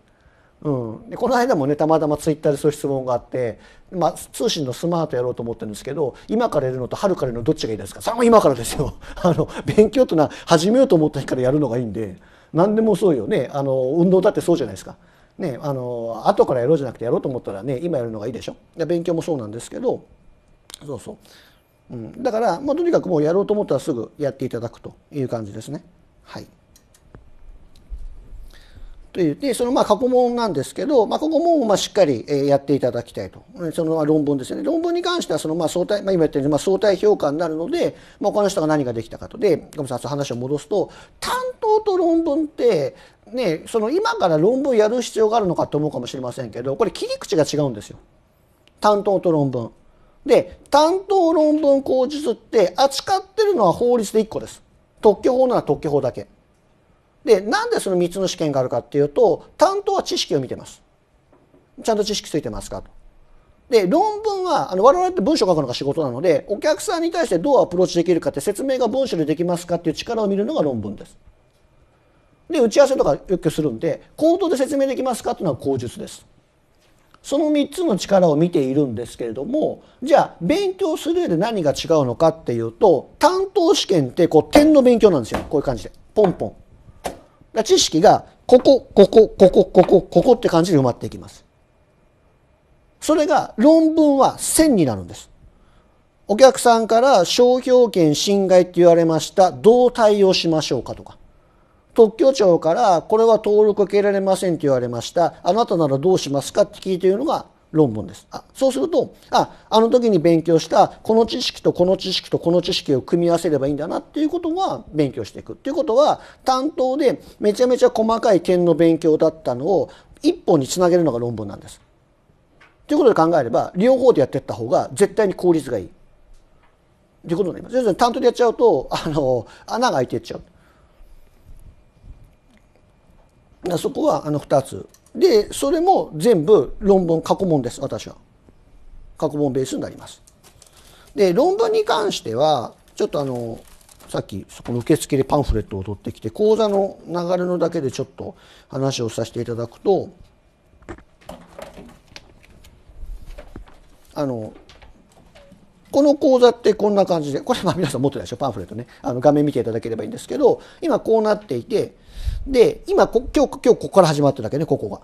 うん、でこの間もねたまたまツイッターでそういう質問があって、まあ、通信のスマートやろうと思ってるんですけど今からやるのと春からやるのどっちがいいですかそれも今からですよ あの勉強というのは始めようと思った日からやるのがいいんで何でもそうよねあの運動だってそうじゃないですか。ね、あの後からやろうじゃなくてやろうと思ったらね今やるのがいいでしょ勉強もそうなんですけどそうそう、うん、だから、まあ、とにかくもうやろうと思ったらすぐやっていただくという感じですね。はい、というでそのまあ過去問なんですけど、まあ、ここもまあしっかりやっていただきたいとその論文ですね論文に関してはそのまあ相対、まあ、今言ったようにまあ相対評価になるので、まあ、この人が何ができたかとでごめんなさい話を戻すと担当と論文ってね、その今から論文やる必要があるのかと思うかもしれませんけど、これ切り口が違うんですよ。担当と論文。で、担当論文口実って扱ってるのは法律で1個です。特許法なら特許法だけ。で、なんでその3つの試験があるかっていうと、担当は知識を見てます。ちゃんと知識ついてますかと。で、論文は、あの、我々って文章書くのが仕事なので、お客さんに対してどうアプローチできるかって説明が文章でできますかっていう力を見るのが論文です。で打ち合わせとかよくするんで口頭で説明できますかっていうのは口述です。その3つの力を見ているんですけれどもじゃあ勉強する上で何が違うのかっていうと担当試験ってこう点の勉強なんですよこういう感じでポンポン。知識がここここここここここって感じで埋まっていきます。それが論文は線になるんです。お客さんから商標権侵害って言われましたどう対応しましょうかとか。特許庁からこれは登録受けられませんって言われましたあなたならどうしますかって聞いているのが論文ですあそうするとああの時に勉強したこの知識とこの知識とこの知識を組み合わせればいいんだなっていうことは勉強していくっていうことは担当でめちゃめちゃ細かい点の勉強だったのを一本につなげるのが論文なんです。ということで考えれば両方でやっていった方が絶対に効率がいい。ということになります。要するに担当でやっちゃうとあの穴が開いていっちゃう。そこはあの2つでそれも全部論文過去問です私は過去問ベースになりますで論文に関してはちょっとあのさっきそこの受付でパンフレットを取ってきて講座の流れのだけでちょっと話をさせていただくとあのこの講座ってこんな感じでこれまあ皆さん持ってないでしょパンフレットねあの画面見ていただければいいんですけど今こうなっていてで、今こ、今日、今日ここから始まってるだけね、ここが。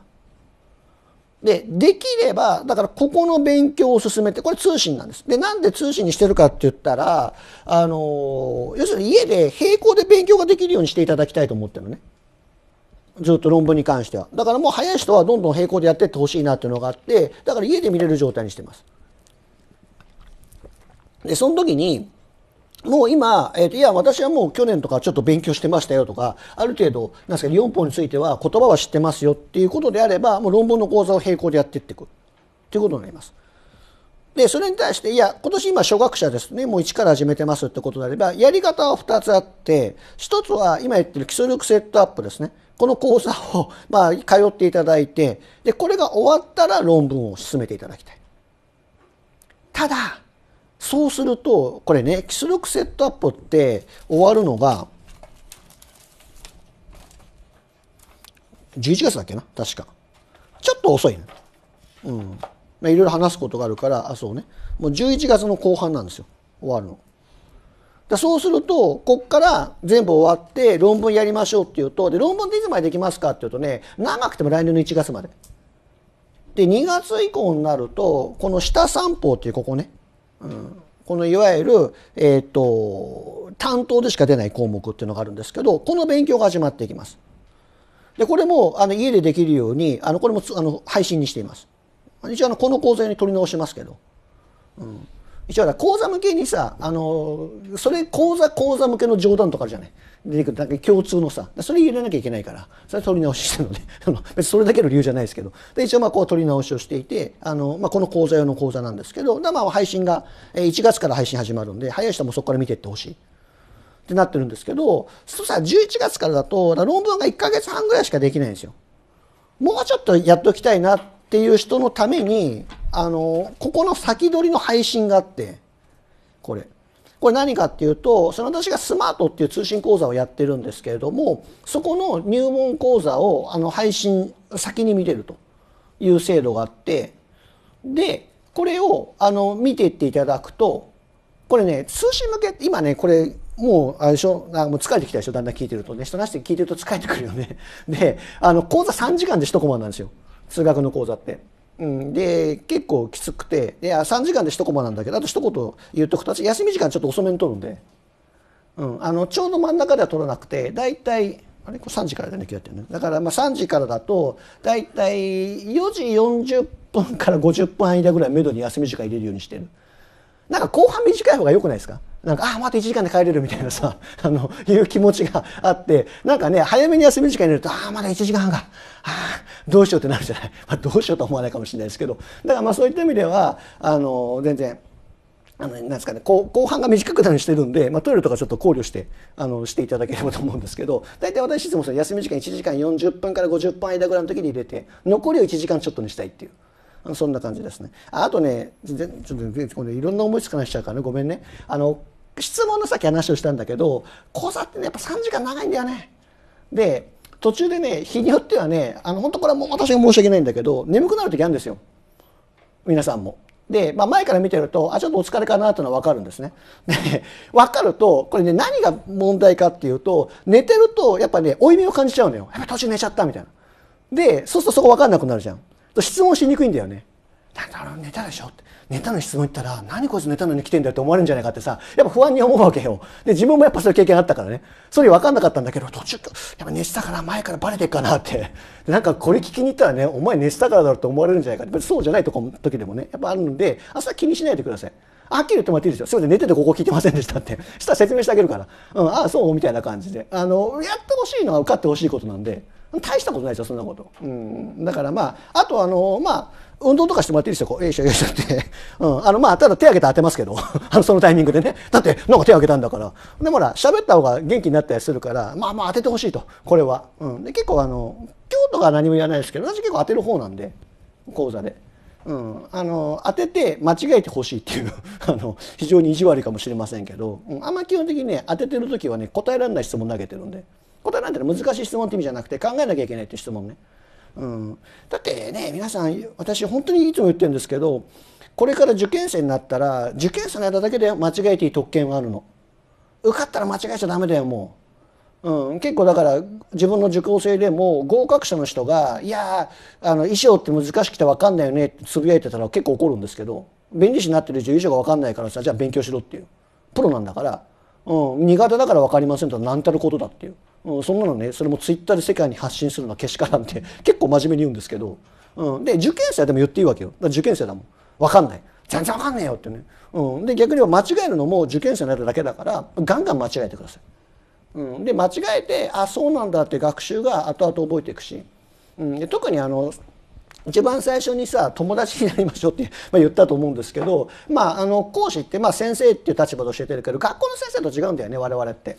で、できれば、だからここの勉強を進めて、これ通信なんです。で、なんで通信にしてるかって言ったら、あの、要するに家で並行で勉強ができるようにしていただきたいと思ってるのね。ずっと論文に関しては。だからもう早い人はどんどん並行でやってってほしいなっていうのがあって、だから家で見れる状態にしてます。で、その時に、もう今、えー、といや、私はもう去年とかちょっと勉強してましたよとか、ある程度、なんですか、4本については言葉は知ってますよっていうことであれば、もう論文の講座を並行でやっていっていくっていうことになります。で、それに対して、いや、今年今、初学者ですね、もう一から始めてますってことであれば、やり方は2つあって、1つは今言ってる基礎力セットアップですね。この講座を、まあ、通っていただいて、で、これが終わったら論文を進めていただきたい。ただ、そうすると、これね、出力セットアップって終わるのが、11月だっけな確か。ちょっと遅いね。うん。まあ、いろいろ話すことがあるから、あ、そうね。もう11月の後半なんですよ。終わるの。だそうすると、こっから全部終わって論文やりましょうっていうと、で、論文ていつまでできますかっていうとね、長くても来年の1月まで。で、2月以降になると、この下三方っていうここね、うん、このいわゆる、えーと、と担当でしか出ない項目っていうのがあるんですけどこの勉強が始まっていきます。でこれもあの家でできるようにあのこれもあの配信にしています。一応あのこの講座に取り直しますけど、うん、一応講座向けにさあのそれ講座講座向けの冗談とかあるじゃない。出てくるなんか共通のさそれ入れなきゃいけないからそれ取り直ししたので 別にそれだけの理由じゃないですけどで一応まあこう取り直しをしていてあの、まあ、この講座用の講座なんですけどまあ配信が1月から配信始まるんで早い人もそこから見ていってほしい。ってなってるんですけどそうさ11月からだと論文が1か月半ぐらいしかできないんですよ。もうちょっとやっときたいなっていう人のためにあのここの先取りの配信があってこれ。これ何かっていうとその私がスマートっていう通信講座をやってるんですけれどもそこの入門講座をあの配信先に見れるという制度があってでこれをあの見ていっていただくとこれね通信向け今ねこれもうあれでしょもう疲れてきたでしょだんだん聞いてるとね人なしで聞いてると疲れてくるよね。であの講座3時間で1コマなんですよ通学の講座って。うん、で結構きつくてで3時間で1コマなんだけどあと一言言っとくと休み時間ちょっと遅めに取るんで、うん、あのちょうど真ん中では取らなくて大体あれこれ3時からだね今日やってるねだからまあ3時からだと大体4時40分から50分間ぐらいめどに休み時間入れるようにしてるなんか後半短い方がよくないですかなんか、あ、また1時間で帰れるみたいなさ、あの、いう気持ちがあって、なんかね、早めに休み時間に入れると、あ、まだ1時間半が、あ、どうしようってなるじゃない。まあ、どうしようとは思わないかもしれないですけど、だからまあそういった意味では、あの、全然、あの、なんですかね、後後半が短くなるしてるんで、まあ、トイレとかちょっと考慮して、あの、していただければと思うんですけど、大体私いつもその休み時間1時間40分から50分間ぐらいの時に入れて、残りを1時間ちょっとにしたいっていう。そんな感じですね。あとね、全然ちょっとこれいろんな思いつかなしちゃうからね、ごめんね。あの質問のさっき話をしたんだけど講座ってねやっぱ3時間長いんだよね。で途中でね日によってはねあの本当これはもう私が申し訳ないんだけど眠くなる時あるんですよ皆さんも。で、まあ、前から見てるとあちょっとお疲れかなというのは分かるんですね。で分かるとこれね何が問題かっていうと寝てるとやっぱね負い目を感じちゃうのよ。やっぱ途中寝ちゃったみたいな。でそうするとそこ分かんなくなるじゃん。質問しにくいんだよね。あの寝たでしょってネタの質問言ったら何こいつ寝たのに来てんだよって思われるんじゃないかってさやっぱ不安に思うわけよで自分もやっぱそういう経験あったからねそれ分かんなかったんだけど途中やっぱ寝したから前からバレてっかなってなんかこれ聞きに行ったらねお前寝したからだろって思われるんじゃないかってそうじゃないとこ時でもねやっぱあるんであそは気にしないでくださいはっきり言ってもらっていいですよ。すいません、寝ててここ聞いてませんでしたって。したら説明してあげるから。うん、ああ、そうみたいな感じで。あの、やってほしいのは受かってほしいことなんで、大したことないですよ、そんなこと。うん。だからまあ、あとあの、まあ、運動とかしてもらっていいですよ。こう、よいしょよいしょって。うん。あの、まあ、ただ手挙げて当てますけど、あの、そのタイミングでね。だって、なんか手挙げたんだから。でもほら、喋った方が元気になったりするから、まあまあ当ててほしいと、これは。うん。で、結構あの、日とか何も言わないですけど、私結構当てる方なんで、講座で。うん、あの当てて間違えてほしいっていう あの非常に意地悪かもしれませんけど、うん、あんま基本的にね当ててる時はね答えられない質問投げてるんで答えられない難しい質問って意味じゃなくて考えなきゃいけないっていう質問ね。うん、だってね皆さん私本当にいつも言ってるんですけどこれから受験生になったら受験生の間だけで間違えていい特権はあるの受かったら間違えちゃダメだよもう、うん、結構だから自分の受講生でも合格者の人が「いやあの衣装って難しくて分かんないよね」ってつぶやいてたら結構怒るんですけど弁理士になってる以上衣装が分かんないからさじゃあ勉強しろっていうプロなんだからうん、苦手だから分かりませんと何たることだっていう、うん、そんなのねそれもツイッターで世界に発信するのはけしからんって 結構真面目に言うんですけど、うん、で受験生でも言っていいわけよ受験生だもん分かんない全然分かんねえよってね、うん、で逆に間違えるのも受験生になるだけだからガンガン間違えてください、うん、で間違えてあそうなんだって学習が後々覚えていくし、うん、で特にあの一番最初にさ友達になりましょうって、まあ、言ったと思うんですけど、まあ、あの講師って、まあ、先生っていう立場で教えてるけど学校の先生と違うんだよね我々って。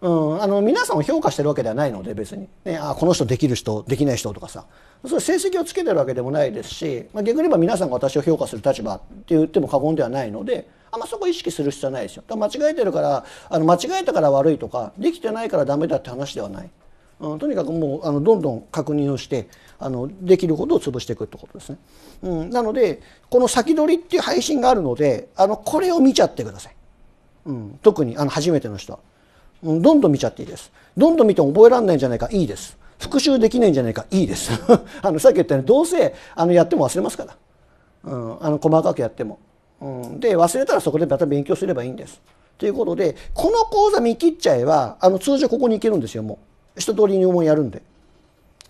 うん、あの皆さんを評価してるわけではないので別に、ね、あこの人できる人できない人とかさそれ成績をつけてるわけでもないですし、まあ、逆に言えば皆さんが私を評価する立場って言っても過言ではないのであんまそこ意識する必要はないですよ間違えてるからあの間違えたから悪いとかできてないからダメだって話ではない、うん、とにかくもうあのどんどん確認をしてあのできることを潰していくってことですね。うん、なのでこの先取りっていう配信があるのであのこれを見ちゃってください。うん、特にあの初めての人は、うん、どんどん見ちゃっていいです。どんどん見ても覚えられないんじゃないかいいです。復習できないんじゃないかいいです。あのさっき言ったようにどうせあのやっても忘れますから。うん、あの細かくやっても。うん、で忘れたらそこでまた勉強すればいいんです。ということでこの講座見切っちゃえばあの通常ここに行けるんですよもう一通り入門やるんで。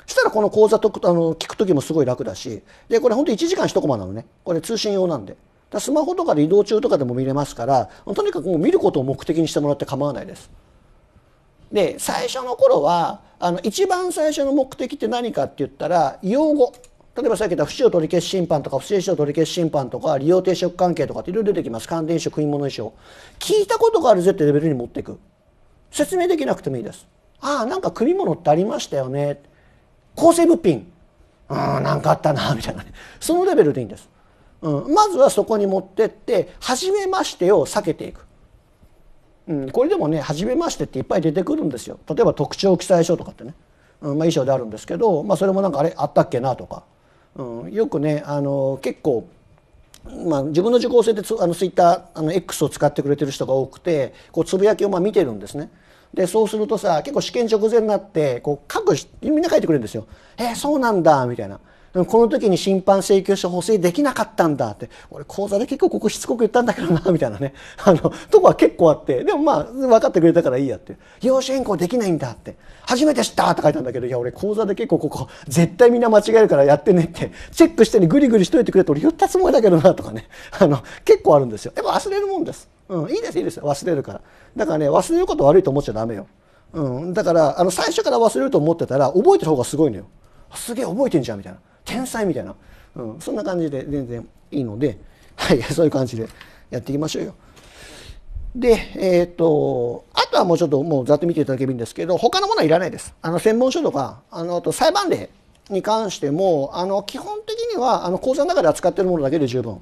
したらこの講座とあの聞く時もすごい楽だしでこれほんと1時間1コマなのねこれ通信用なんでだスマホとかで移動中とかでも見れますからとにかくもう見ることを目的にしてもらって構わないです。で最初の頃はあの一番最初の目的って何かって言ったら用語例えばさっき言った不使用取り消し審判とか不正使用取り消し審判とか利用定職関係とかっていろいろ出てきます関連書食い物衣装聞いたことがあるぜってレベルに持っていく説明できなくてもいいですああなんかい物ってありましたよね構成物品うん何かあったな みたいなねそのレベルでいいんです、うん、まずはそこに持ってって初めましてを避けていく、うん、これでもね初めましてっていっぱい出てくるんですよ例えば特徴記載書とかってね、うんまあ、衣装であるんですけど、まあ、それもなんかあれあったっけなとか、うん、よくねあの結構まあ、自分の受講生であのツイッターあの X を使ってくれてる人が多くてこうつぶやきをまあ見てるんですね。でそうするとさ結構試験直前になってこう書くみんな書いてくれるんですよ「えー、そうなんだ」みたいなこの時に審判請求書補正できなかったんだって俺講座で結構ここしつこく言ったんだけどなみたいなねあのとこは結構あってでもまあ分かってくれたからいいやって養子変更できないんだって初めて知ったって書いたんだけどいや俺講座で結構ここ絶対みんな間違えるからやってねってチェックしてねグリグリしといてくれって俺言ったつもりだけどなとかねあの結構あるんですよやっぱ忘れるもんです、うん、いいですいいです忘れるからだからね忘れること悪いと思っちゃダメよ、うん、だからあの最初から忘れると思ってたら覚えてる方がすごいのよすげえ覚えてんじゃんみたいな天才みたいな、うん、そんな感じで全然いいので、はい、そういう感じでやっていきましょうよ。で、えっ、ー、と、あとはもうちょっともうざっと見ていただければいいんですけど、他のものはいらないです。あの、専門書とか、あの、あと裁判例に関しても、あの、基本的には、あの、講座の中で扱っているものだけで十分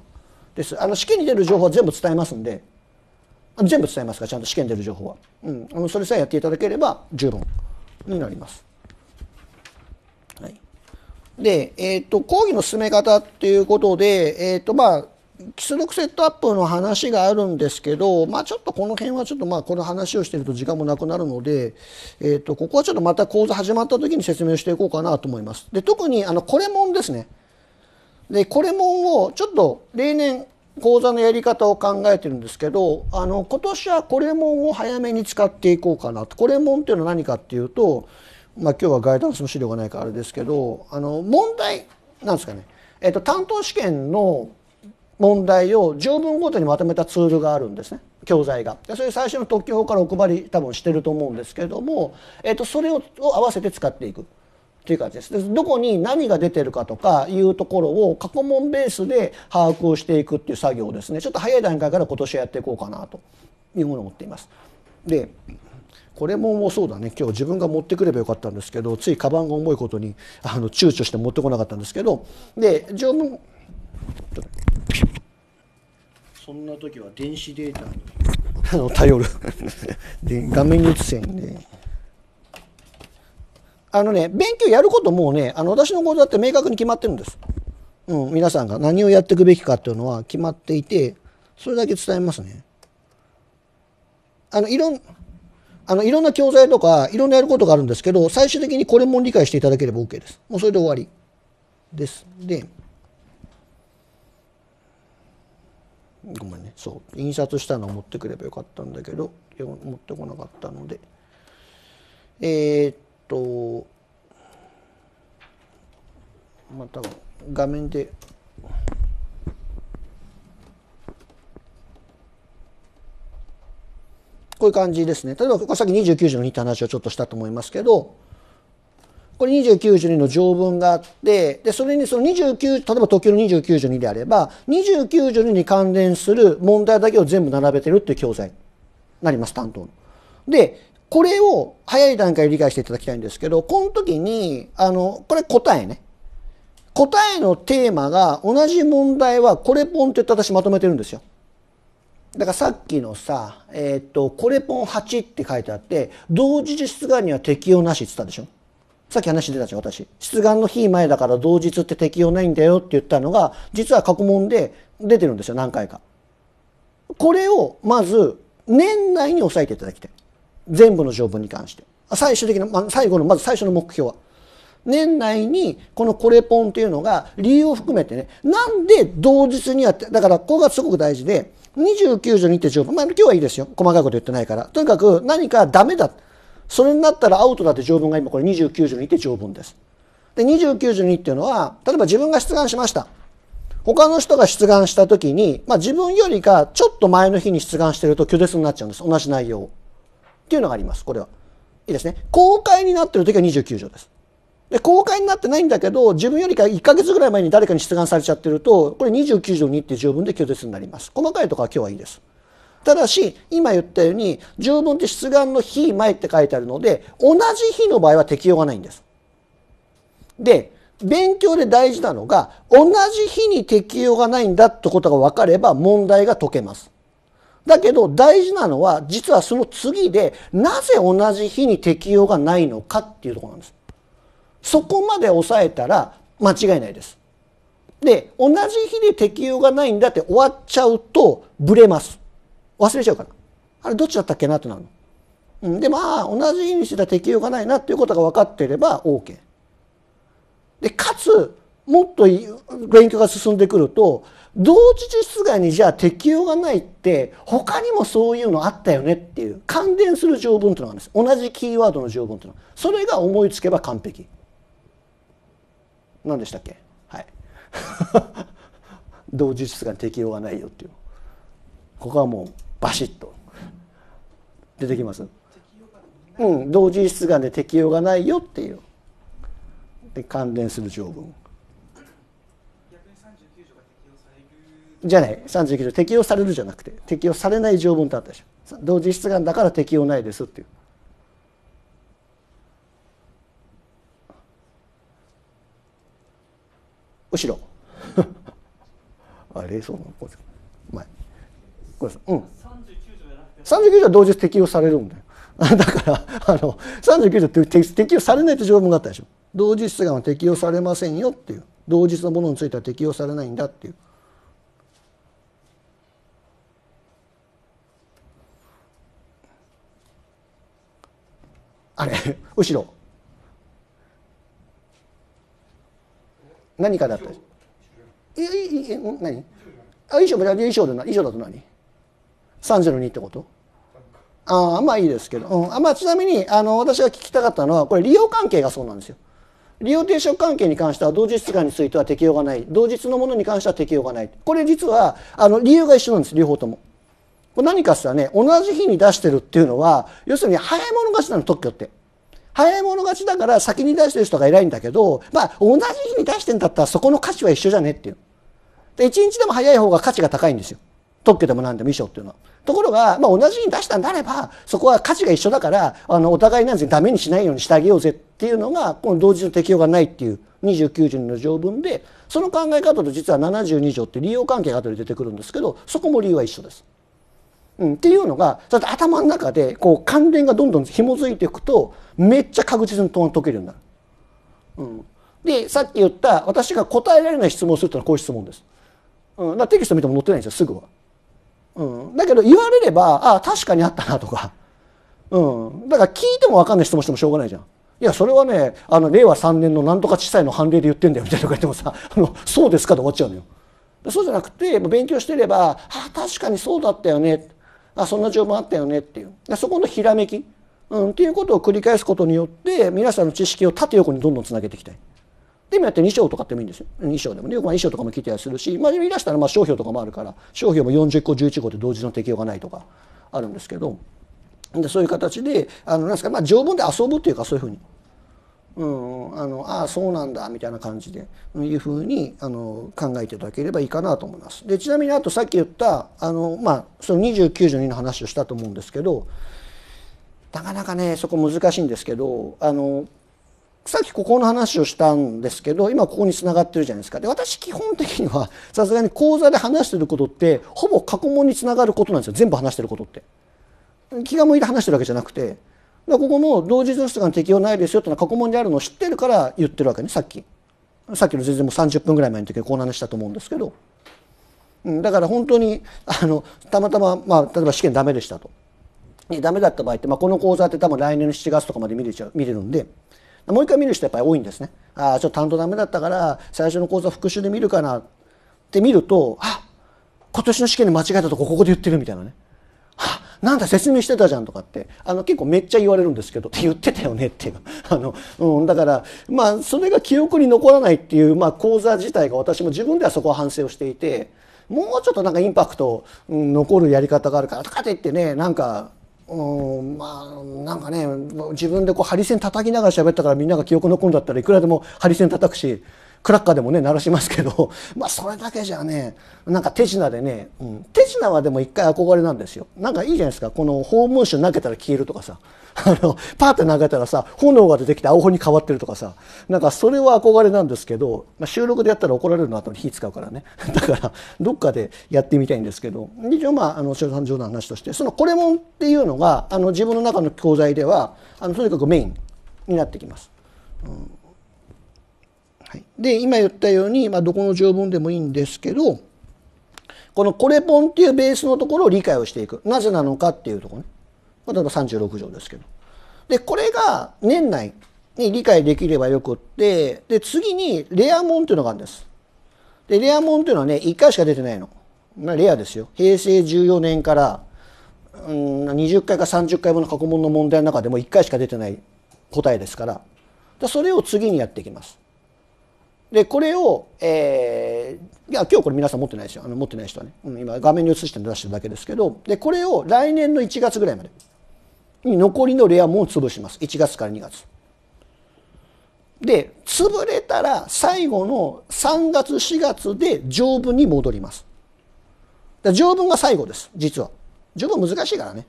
です。あの、試験に出る情報は全部伝えますんで、全部伝えますから、ちゃんと試験に出る情報は。うん、あの、それさえやっていただければ十分になります。で、えっ、ー、と、講義の進め方っていうことで、えっ、ー、と、まあ、出力セットアップの話があるんですけど、まあ、ちょっとこの辺はちょっとまあこの話をしてると時間もなくなるので、えー、とここはちょっとまた講座始まった時に説明していこうかなと思います。で特にあのこれもんですね。でこれもんをちょっと例年講座のやり方を考えてるんですけどあの今年はこれもんを早めに使っていこうかなと。これもんっていうのは何かっていうとまあ、今日はガイダンスの資料がないからあれですけどあの問題なんですかね、えー、と担当試験の問題を条文ごとにまとめたツールがあるんですね教材がでそれ最初の特許法からお配り多分してると思うんですけれども、えー、とそれをを合わせて使っていく。っていう感じですでどこに何が出てるかとかいうところを過去問ベースで把握をしていくっていう作業をですねちょっと早い段階から今年はやっていこうかなというふうに思っています。でこれももうそうだね今日自分が持ってくればよかったんですけどついカバンが重いことにあの躊躇して持ってこなかったんですけどで常務そんな時は電子データに あの頼る で画面に映せんねあのね勉強やることもうねあの私のとだって明確に決まってるんです、うん、皆さんが何をやっていくべきかっていうのは決まっていてそれだけ伝えますねあのいろんあの、いろんな教材とか、いろんなやることがあるんですけど、最終的にこれも理解していただければ OK です。もうそれで終わりです。で、ごめんね、そう、印刷したのを持ってくればよかったんだけど、持ってこなかったので、えー、っと、まあ、多分画面でこういう感じですね。例えば、ここさっき29条の2って話をちょっとしたと思いますけど、これ29条2の条文があって、で、それにその29、例えば時急の29条2であれば、29条2に関連する問題だけを全部並べてるっていう教材になります、担当の。で、これを早い段階で理解していただきたいんですけど、この時に、あの、これ答えね。答えのテーマが同じ問題はこれポンって言って私まとめてるんですよ。だからさっきのさ、えっ、ー、と、コレポン8って書いてあって、同時出願には適用なしって言ったでしょさっき話出たじゃん、私。出願の日前だから同日って適用ないんだよって言ったのが、実は過去問で出てるんですよ、何回か。これを、まず、年内に抑えていただきたい。全部の条文に関して。最終的な、まあ、最後の、まず最初の目標は。年内にこのコレポンっていうのが理由を含めてね、なんで同日にやって、だからここがすごく大事で、29条にて条文。まあ、今日はいいですよ。細かいこと言ってないから。とにかく何かダメだ。それになったらアウトだって条文が今これ29条にって条文です。で、29条2っていうのは、例えば自分が出願しました。他の人が出願した時に、まあ、自分よりかちょっと前の日に出願してると拒絶になっちゃうんです。同じ内容。っていうのがあります。これは。いいですね。公開になってる時は29条です。で公開になってないんだけど自分よりか1か月ぐらい前に誰かに出願されちゃってるとこれ29条2って条文で拒絶になります細かいとこは今日はいいですただし今言ったように条文って出願の日前って書いてあるので同じ日の場合は適用がないんですで勉強で大事なのが同じ日に適用がないんだってことが分かれば問題が解けますだけど大事なのは実はその次でなぜ同じ日に適用がないのかっていうところなんですそこまで抑えたら間違いないです。で同じ日で適用がないんだって終わっちゃうとブレます忘れちゃうからあれどっちだったっけなってなるの、うん、でまあ同じ日にしてたら適用がないなっていうことが分かっていれば OK でかつもっと勉強が進んでくると同時実害にじゃあ適用がないって他にもそういうのあったよねっていう関連する条文というのがあるんです同じキーワードの条文というのはそれが思いつけば完璧何でしたっけはい 同時出願適用がないよっていうここはもうバシッと出てきますうん同時出願で適用がないよっていうで関連する条文じゃない39条適用されるじゃなくて適用されない条文ってあったでしょ同時出願だから適用ないですっていう後ろ あ冷蔵のうです前これう39条同時適用されるんだよ だからあの39条って適用されないと条文があったでしょ同時出願は適用されませんよっていう同日のものについては適用されないんだっていうあれ 後ろ何かだったえ、え、え、何あ、衣装、衣装でな、衣装だと何 ?302 ってことああ、まあいいですけど。うん。あまあちなみに、あの、私が聞きたかったのは、これ利用関係がそうなんですよ。利用停触関係に関しては同日間については適用がない同日のものに関しては適用がないこれ実はあの理由が一緒なんです両方とも何かしたらね同じ日に出してるっていうのは要するに早い者勝ちなの特許って早い者勝ちだから先に出してる人が偉いんだけど、まあ、同じ日に出してんだったらそこの価値は一緒じゃねっていう。で、一日でも早い方が価値が高いんですよ。特許でも何でも衣装っていうのは。ところが、まあ、同じに出したんであれば、そこは価値が一緒だから、あの、お互いなんですよ、ダメにしないようにしてあげようぜっていうのが、この同時の適用がないっていう29条の条文で、その考え方と実は72条って利用関係が後で出てくるんですけど、そこも理由は一緒です。うん、っていうのが、だって頭の中で、こう、関連がどんどん紐づいていくと、めっちゃ確実に解けるようになる。うん、でさっき言った私が答えられない質問をするいうのはこういう質問です。うん、だテキスト見ても載ってないんですよすぐは。うん、だけど言われればああ確かにあったなとか、うん、だから聞いても分かんない質問してもしょうがないじゃん。いやそれはねあの令和3年のなんとか地裁の判例で言ってんだよみたいなとか言ってもさ あのそうですかで終わっちゃうのよ。そうじゃなくて勉強してればあ確かにそうだったよねあそんな情報あったよねっていうそこのひらめきうん、っていうことを繰り返すことによって皆さんの知識を縦横にどんどんつなげていきたい。で今やって2章とかってもいいんですよ2章でもよくまあ2章とかも来てたりするし、まあ、いらしたらまあ商標とかもあるから商標も40個11個で同時の適用がないとかあるんですけどでそういう形であのなんですか、まあ、条文で遊ぶっていうかそういうふうに。うん、あのああそうなんだみたいな感じでいうふうにあの考えていただければいいかなと思います。でちなみにあとさっき言ったあの、まあ、その29条2の話をしたと思うんですけどなかなかねそこ難しいんですけどあのさっきここの話をしたんですけど今ここにつながってるじゃないですかで私基本的にはさすがに講座で話してることってほぼ過去問につながることなんですよ全部話してることって気が向いて話してるわけじゃなくてだここも同時図出の適用ないですよってのは過去問であるのを知ってるから言ってるわけねさっきさっきの全然もう30分ぐらい前の時はこんな話したと思うんですけど、うん、だから本当にあのたまたま、まあ、例えば試験ダメでしたとにダメだった場合って、まあ、この講座って多分来年の7月とかまで見れちゃう見れるんでもう一回見る人やっぱり多いんですね。ああちょっと担当ダメだったから最初の講座復習で見るかなって見るとあ今年の試験で間違えたとこここで言ってるみたいなね。あなんだ説明してたじゃんとかってあの結構めっちゃ言われるんですけどって言ってたよねっていう あの、うん、だからまあそれが記憶に残らないっていう、まあ、講座自体が私も自分ではそこは反省をしていてもうちょっとなんかインパクト、うん、残るやり方があるからとかって言ってねなんかうん、まあなんかね自分でこうハリセン叩きながら喋ったからみんなが記憶残るんだったらいくらでもハリセン叩くしクラッカーでもね鳴らしますけど まあそれだけじゃねなんか手品でね、うん、手品はでも一回憧れなんですよなんかいいじゃないですかこの訪問ム投げたら消えるとかさ あのパーって投げたらさ炎が出てきて青に変わってるとかさなんかそれは憧れなんですけど、まあ、収録でやったら怒られるの後に火使うからね だからどっかでやってみたいんですけど一応まああの冗談冗談の話としてそのこれもんっていうのがあの自分の中の教材ではあのとにかくメインになってきます。うんはい、で今言ったように、まあ、どこの条文でもいいんですけどこのコレポンっていうベースのところを理解をしていくなぜなのかっていうとこね例えば36条ですけどでこれが年内に理解できればよくってで次にレアモンっていうのがあるんですでレアモンっていうのはね1回しか出てないの、まあ、レアですよ平成14年からうん20回か30回分の過去問の問題の中でも1回しか出てない答えですからそれを次にやっていきますでこれを、えー、いや今日これ皆さん持ってないですよあの持ってない人はね、うん、今画面に映して出してるだけですけどでこれを来年の1月ぐらいまでに残りのレアも潰します1月から2月。で潰れたら最後の3月4月で条文に戻ります。条文が最後です実は。条文難しいからね。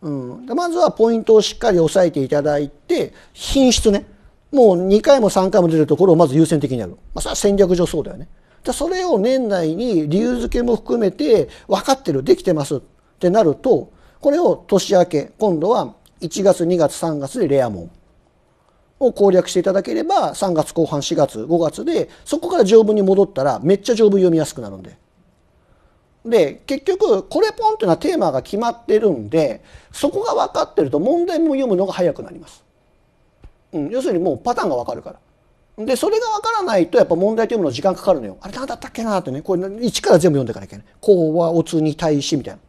うん、まずはポイントをしっかり押さえていただいて品質ね。もう2回も3回も出るところをまず優先的にやる。まあ、それは戦略上そうだよね。それを年内に理由付けも含めて分かってる、できてますってなると、これを年明け、今度は1月、2月、3月でレアモンを攻略していただければ、3月後半、4月、5月で、そこから条文に戻ったら、めっちゃ条文読みやすくなるんで。で結局これポンっていうのはテーマが決まってるんでそこが分かってると問題も読むのが早くなります。うん、要するにもうパターンが分かるから。でそれが分からないとやっぱ問題というもの時間かかるのよ。あれ何だったっけなってねこれ1から全部読んでいかなきゃいけない。こうはおつに対しみたいな。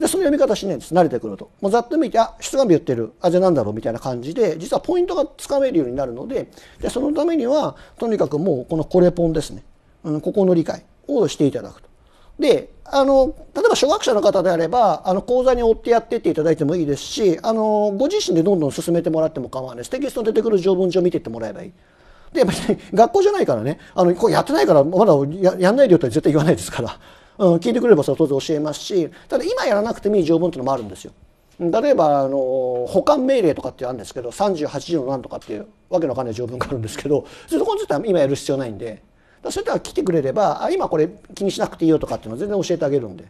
でその読み方しないんです慣れてくると。もうざっと見てあ質が言ってるあじゃあ何だろうみたいな感じで実はポイントがつかめるようになるのででそのためにはとにかくもうこのコレポンですね、うん、ここの理解をしていただくと。であの例えば初学者の方であればあの講座に追ってやってっていただいてもいいですしあのご自身でどんどん進めてもらっても構わないですテキストに出てくる条文上見てってもらえばいい。でぱり 学校じゃないからねあのこうやってないからまだややんないでよって絶対言わないですから、うん、聞いてくれればそれは当然教えますしただ今やらなくてもいい条文っていうのもあるんですよ。例えばあの保管命令とかってあるんですけど38条の何とかっていうわけのわかんない条文があるんですけどそこについては今やる必要ないんでそういっ来てくれればあ今これ気にしなくていいよとかっていうのは全然教えてあげるんで、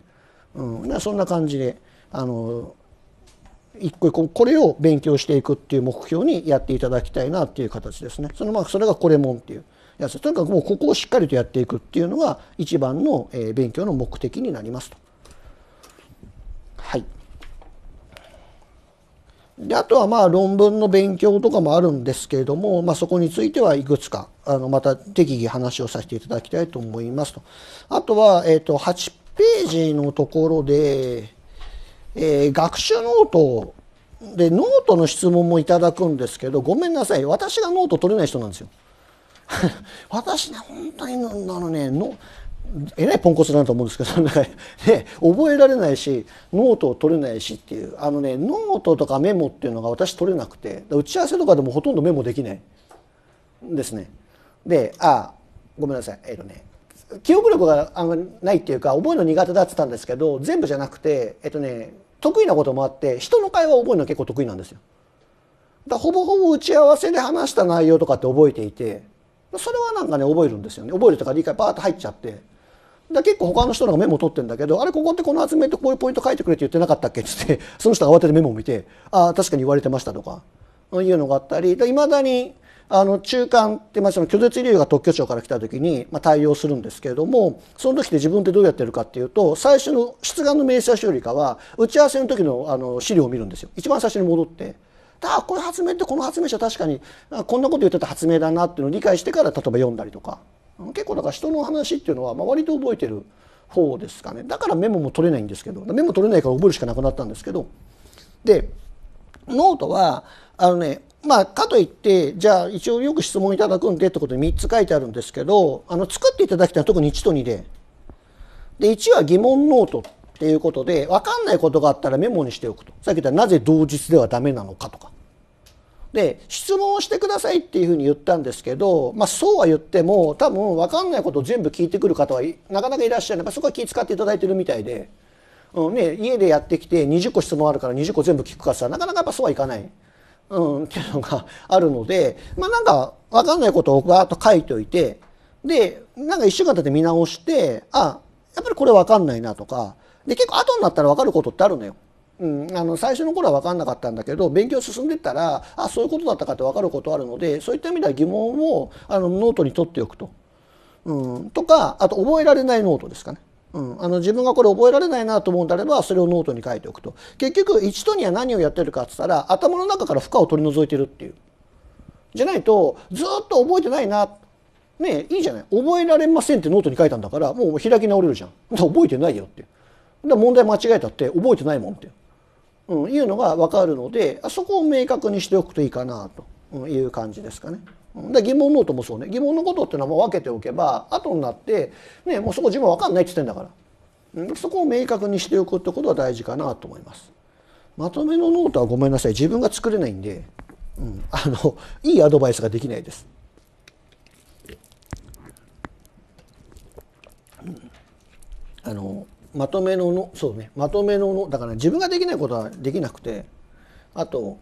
うん、そんな感じであの一個一個これを勉強していくっていう目標にやっていただきたいなっていう形ですね。そのまあそれがこれもんっていうやつとにかくもうここをしっかりとやっていくっていうのが一番の勉強の目的になりますと。はいであとはまあ論文の勉強とかもあるんですけれども、まあ、そこについてはいくつかあのまた適宜話をさせていただきたいと思いますとあとは、えーと、8ページのところで、えー、学習ノートでノートの質問もいただくんですけどごめんなさい私がノート取れない人なんですよ 私ね本当にあのねのえらいポンコツだなと思うんですけど、ね、覚えられないし、ノートを取れないしっていう、あのね、ノートとかメモっていうのが私取れなくて、打ち合わせとかでもほとんどメモできないですね。で、あ、ごめんなさい、えっ、とね、記憶力があんまないっていうか、覚えるの苦手だって言ったんですけど、全部じゃなくて、えっ、とね、得意なこともあって、人の会話を覚えるの結構得意なんですよ。だほぼほぼ打ち合わせで話した内容とかって覚えていて、それはなんかね、覚えるんですよね。覚えるとか理解パーッと入っちゃって。で結構他の人のがメモ取ってんだけど、あれここってこの集めとこういうポイント書いてくれって言ってなかったっけってって、その人が慌ててメモを見て、ああ、確かに言われてましたとか、いうのがあったり、いまだに、あの、中間って、まあその拒絶理由が特許庁から来た時に、まあ対応するんですけれども、その時って自分ってどうやってるかっていうと、最初の出願の明細書よりかは、打ち合わせの時のあの資料を見るんですよ。一番最初に戻って。あこれ発明ってこの発明者確かにこんなこと言ってた発明だなっていうのを理解してから例えば読んだりとか結構だから人の話っていうのは、まあ、割と覚えてる方ですかねだからメモも取れないんですけどメモ取れないから覚えるしかなくなったんですけどでノートはあのねまあかといってじゃあ一応よく質問いただくんでってことで3つ書いてあるんですけどあの作っていただきたいのは特に1と2でで1は疑問ノートっていうことで分かんないことがあったらメモにしておくとさっき言ったなぜ同日ではダメなのかとかで質問をしてくださいっていうふうに言ったんですけど、まあ、そうは言っても多分分かんないことを全部聞いてくる方はなかなかいらっしゃるそこは気遣っていただいてるみたいで、うんね、家でやってきて20個質問あるから20個全部聞くかさなかなかやっぱそうはいかない。うん、っていうのがあるので、まあ、なんか分かんないことをガーッと書いておいてでなんか1週間経って見直してあやっぱりこれ分かんないなとかで結構後になったら分かることってあるのよ。うん、あの最初の頃は分かんなかったんだけど勉強進んでったらあそういうことだったかって分かることあるのでそういった意味では疑問をあのノートに取っておくと。うん、とかあと覚えられないノートですかね。うん、あの自分がこれ覚えられないなと思うんであればそれをノートに書いておくと結局一度には何をやってるかっつったら頭の中から負荷を取り除いてるっていうじゃないとずっと覚えてないなねいいじゃない覚えられませんってノートに書いたんだからもう開き直れるじゃん覚えてないよってだ問題間違えたって覚えてないもんってうん、いうのが分かるのであそこを明確にしておくといいかなという感じですかね。で疑問ノートもそうね疑問のことっていうのはもう分けておけば後になって、ね、もうそこ自分は分かんないって言ってんだから、うん、そこを明確にしておくってことは大事かなと思います。まとめのノートはごめんなさい自分が作れないんで、うん、あのいいアドバイスができないです。あのまとめののそうねまとめののだから、ね、自分ができないことはできなくてあと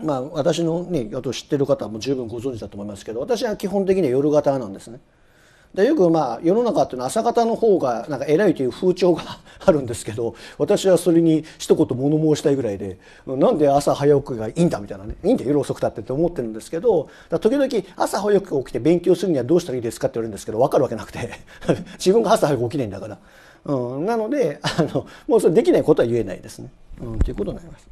まあ私のねあと知ってる方も十分ご存知だと思いますけど私は基本的には夜型なんですね。でよくまあ世の中っていうのは朝方の方がなんか偉いという風潮が あるんですけど私はそれに一言物申したいぐらいでなんで朝早起きがいいんだみたいなねいいんだ夜遅くたってって思ってるんですけど時々朝早く起きて勉強するにはどうしたらいいですかって言われるんですけど分かるわけなくて 自分が朝早く起きないんだからうん、なので あのもうそれできないことは言えないですね、うん、ということになります。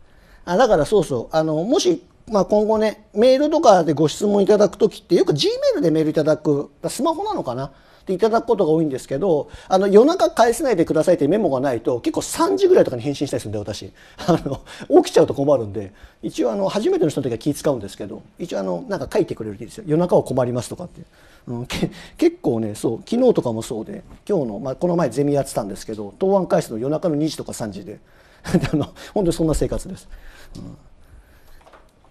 あだからそうそうあのもし、まあ、今後ねメールとかでご質問いただく時ってよく G メールでメールいただくスマホなのかなっていただくことが多いんですけどあの夜中返せないでくださいってメモがないと結構3時ぐらいとかに返信したりするんで私 あの起きちゃうと困るんで一応あの初めての人の時は気使うんですけど一応あのなんか書いてくれるといいですよ夜中は困りますとかってうん、け結構ねそう昨日とかもそうで今日の、まあ、この前ゼミやってたんですけど答案開始の夜中の2時とか3時で あの本当にそんな生活です。うん、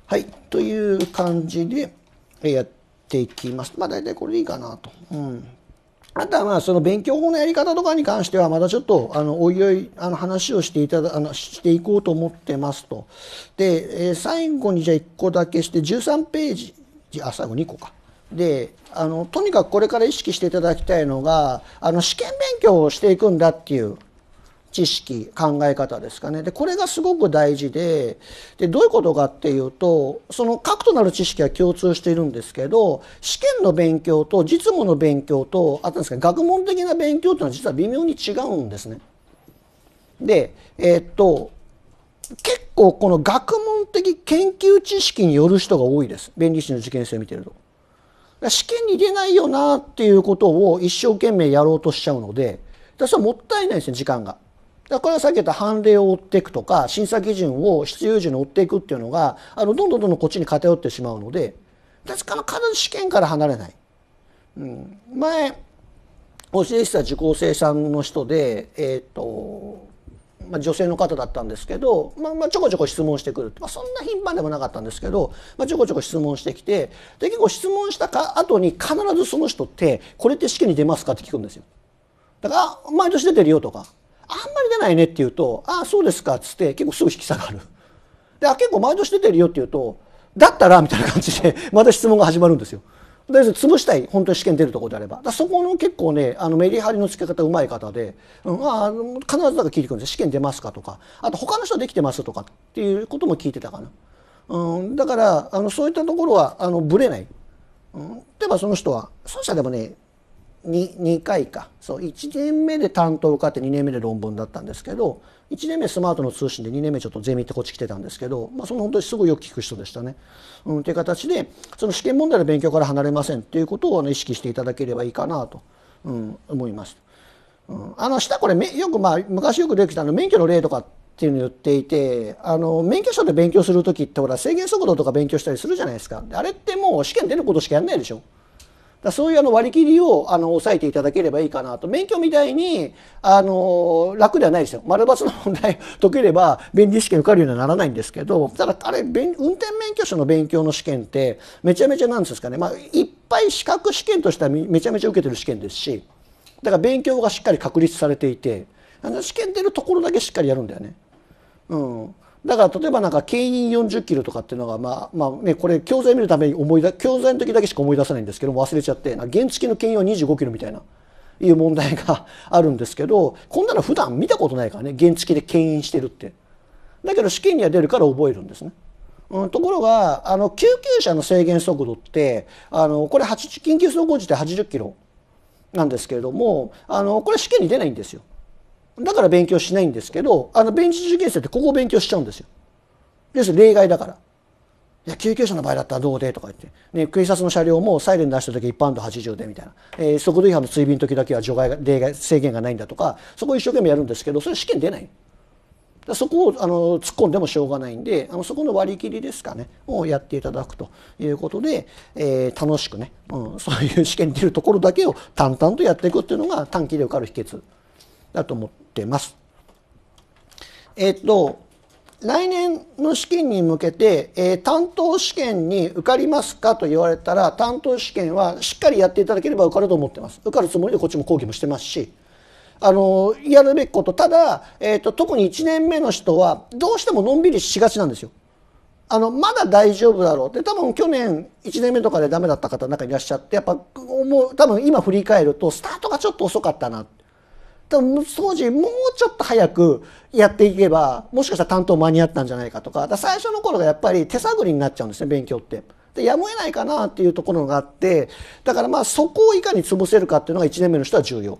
はいという感じでやっていきます。まあ大体これでいいかなと。うんあとはまあその勉強法のやり方とかに関してはまたちょっとあのおいおいあの話をしていただあのしていこうと思ってますと。で、えー、最後にじゃあ1個だけして13ページあ最後2個か。であのとにかくこれから意識していただきたいのがあの試験勉強をしていくんだっていう知識考え方ですかねでこれがすごく大事ででどういうことかっていうとその核となる知識は共通しているんですけど試験の勉強と実務の勉強とあとですか学問的な勉強っていうのは実は微妙に違うんですね。でえー、っと結構この学問的研究知識による人が多いです弁理士の受験生を見てると。試験に入れないよなっていうことを一生懸命やろうとしちゃうのでだそれはもったいないですね時間が。だからさっき言った判例を追っていくとか審査基準を必要時に追っていくっていうのがあのどんどんどんどんこっちに偏ってしまうのでですから必ず試験から離れない。うん、前教えてた受講生さんの人で、えーとまあ、女性の方だったんですけど、まあ、まあちょこちょこ質問してくる、まあ、そんな頻繁でもなかったんですけど、まあ、ちょこちょこ質問してきてで結構質問したか後に必ずその人って「これって試験に出ますか?」って聞くんですよ。だから「毎年出てるよ」とか「あんまり出ないね」って言うと「ああそうですか」っつって結構すぐ引き下がる。であ結構毎年出てるよって言うと「だったら」みたいな感じでまた質問が始まるんですよ。えず潰したい本当に試験出るとこであればそこの結構ねあのメリハリのつけ方うまい方で、うん、あ必ずだから聞いてくるんです試験出ますかとかあと他の人できてますとかっていうことも聞いてたかな、うん、だからあのそういったところはあのブレない、うん、例えばその人はその人でもね 2, 2回かそう1年目で担当受かって2年目で論文だったんですけど1年目スマートの通信で2年目ちょっとゼミってこっち来てたんですけど、まあ、その本当にすごいよく聞く人でしたね。うん、という形でその試験問題の勉強から離れませんっていうことを、ね、意識していただければいいかなと、うん、思います。うん、あの下これよくまあ昔よく出てきたの免許の例とかっていうのを言っていてあの免許証で勉強する時ってほら制限速度とか勉強したりするじゃないですかあれってもう試験出ることしかやんないでしょ。だそういうあの割り切りをあの抑えていただければいいかなと免許みたいにあの楽ではないですよ丸×の問題 解ければ便利試験受かるようにはならないんですけどただあれ運転免許証の勉強の試験ってめちゃめちゃなんですかね、まあ、いっぱい資格試験としてはめちゃめちゃ受けてる試験ですしだから勉強がしっかり確立されていてあの試験出るところだけしっかりやるんだよね。うんだから例えばなんか牽引40キロとかっていうのがまあまあねこれ教材見るために思い出教材の時だけしか思い出さないんですけど忘れちゃって原付の牽引は25キロみたいないう問題が あるんですけどこんなの普段見たことないからね原付で牽引してるってだけど試験には出るから覚えるんですね。うん、ところがあの救急車の制限速度ってあのこれ緊急走行時って80キロなんですけれどもあのこれ試験に出ないんですよ。だから勉強しないんですけどあのベンチ受験生ってここを勉強しちゃうんですよ。です例外だから。いや救急車の場合だったらどうでとか言って、ね、警察の車両もサイレン出した時一般度80でみたいな、えー、速度違反の追尾の時だけは除外例外制限がないんだとかそこを一生懸命やるんですけどそれ試験出ない。そこをあの突っ込んでもしょうがないんであのそこの割り切りですかねをやっていただくということで、えー、楽しくね、うん、そういう試験に出るところだけを淡々とやっていくっていうのが短期で受かる秘訣だと思ってます。えっと、来年の試験に向けて、えー、担当試験に受かりますかと言われたら担当試験はしっかりやっていただければ受かると思ってます受かるつもりでこっちも講義もしてますしあのー、やるべきことただ、えーと、特に1年目の人はどうしてものんびりしがちなんですよあのまだ大丈夫だろうで、多分去年1年目とかでダメだった方の中にいらっしゃってやっぱもう多分今振り返るとスタートがちょっと遅かったなってでも当時もうちょっと早くやっていけばもしかしたら担当間に合ったんじゃないかとかか最初の頃がやっぱり手探りになっちゃうんですね勉強って。でやむを得ないかなっていうところがあってだからまあそこをいかに潰せるかっていうのが1年目の人は重要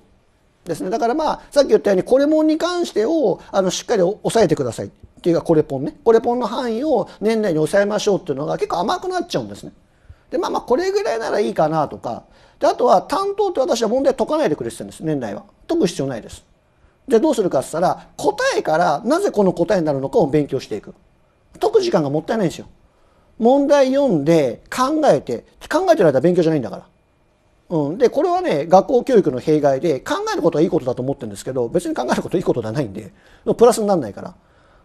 ですねだからまあさっき言ったようにこれもんに関してをあのしっかり抑えてくださいっていうかこれポンねこれポンの範囲を年内に抑えましょうっていうのが結構甘くなっちゃうんですね。でまあまあこれぐらいならいいかなとかであとは担当って私は問題解かないでくれてたんです年内は解く必要ないですじゃあどうするかっつったら答えからなぜこの答えになるのかを勉強していく解く時間がもったいないんですよ問題読んで考えて考えてる間は勉強じゃないんだからうん、でこれはね学校教育の弊害で考えることはいいことだと思ってるんですけど別に考えることいいことではないんでプラスにならないから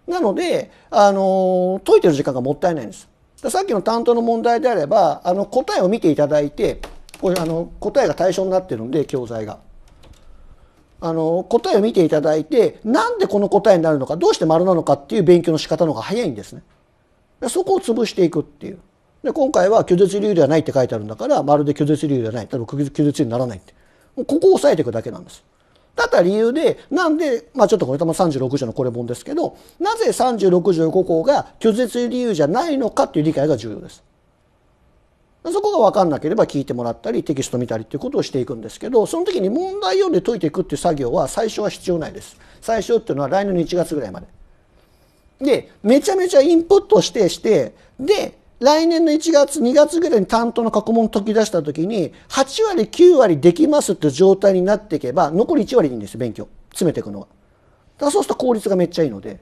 なので、あの解いてる時間がもったいないんですさっきの担当の問題であればあの答えを見ていただいてこれあの答えが対象になってるんで教材が。あの答えを見ていただいてなんでこの答えになるのかどうして丸なのかっていう勉強の仕方の方が早いんですね。でそこを潰していくっていう。で今回は拒絶理由ではないって書いてあるんだからまるで拒絶理由ではない多分拒絶にならないってここを押さえていくだけなんです。だった理由でなんで、まあ、ちょっとこれたま36条のこれ本ですけどなぜ36条5項が拒絶理由じゃないのかっていう理解が重要です。そこが分かんなければ聞いてもらったりテキスト見たりっていうことをしていくんですけどその時に問題読んで解いていくっていう作業は最初は必要ないです最初っていうのは来年の1月ぐらいまででめちゃめちゃインプットしてしてで来年の1月2月ぐらいに担当の過去問解き出した時に8割9割できますって状態になっていけば残り1割でいいんです勉強詰めていくのはだそうすると効率がめっちゃいいので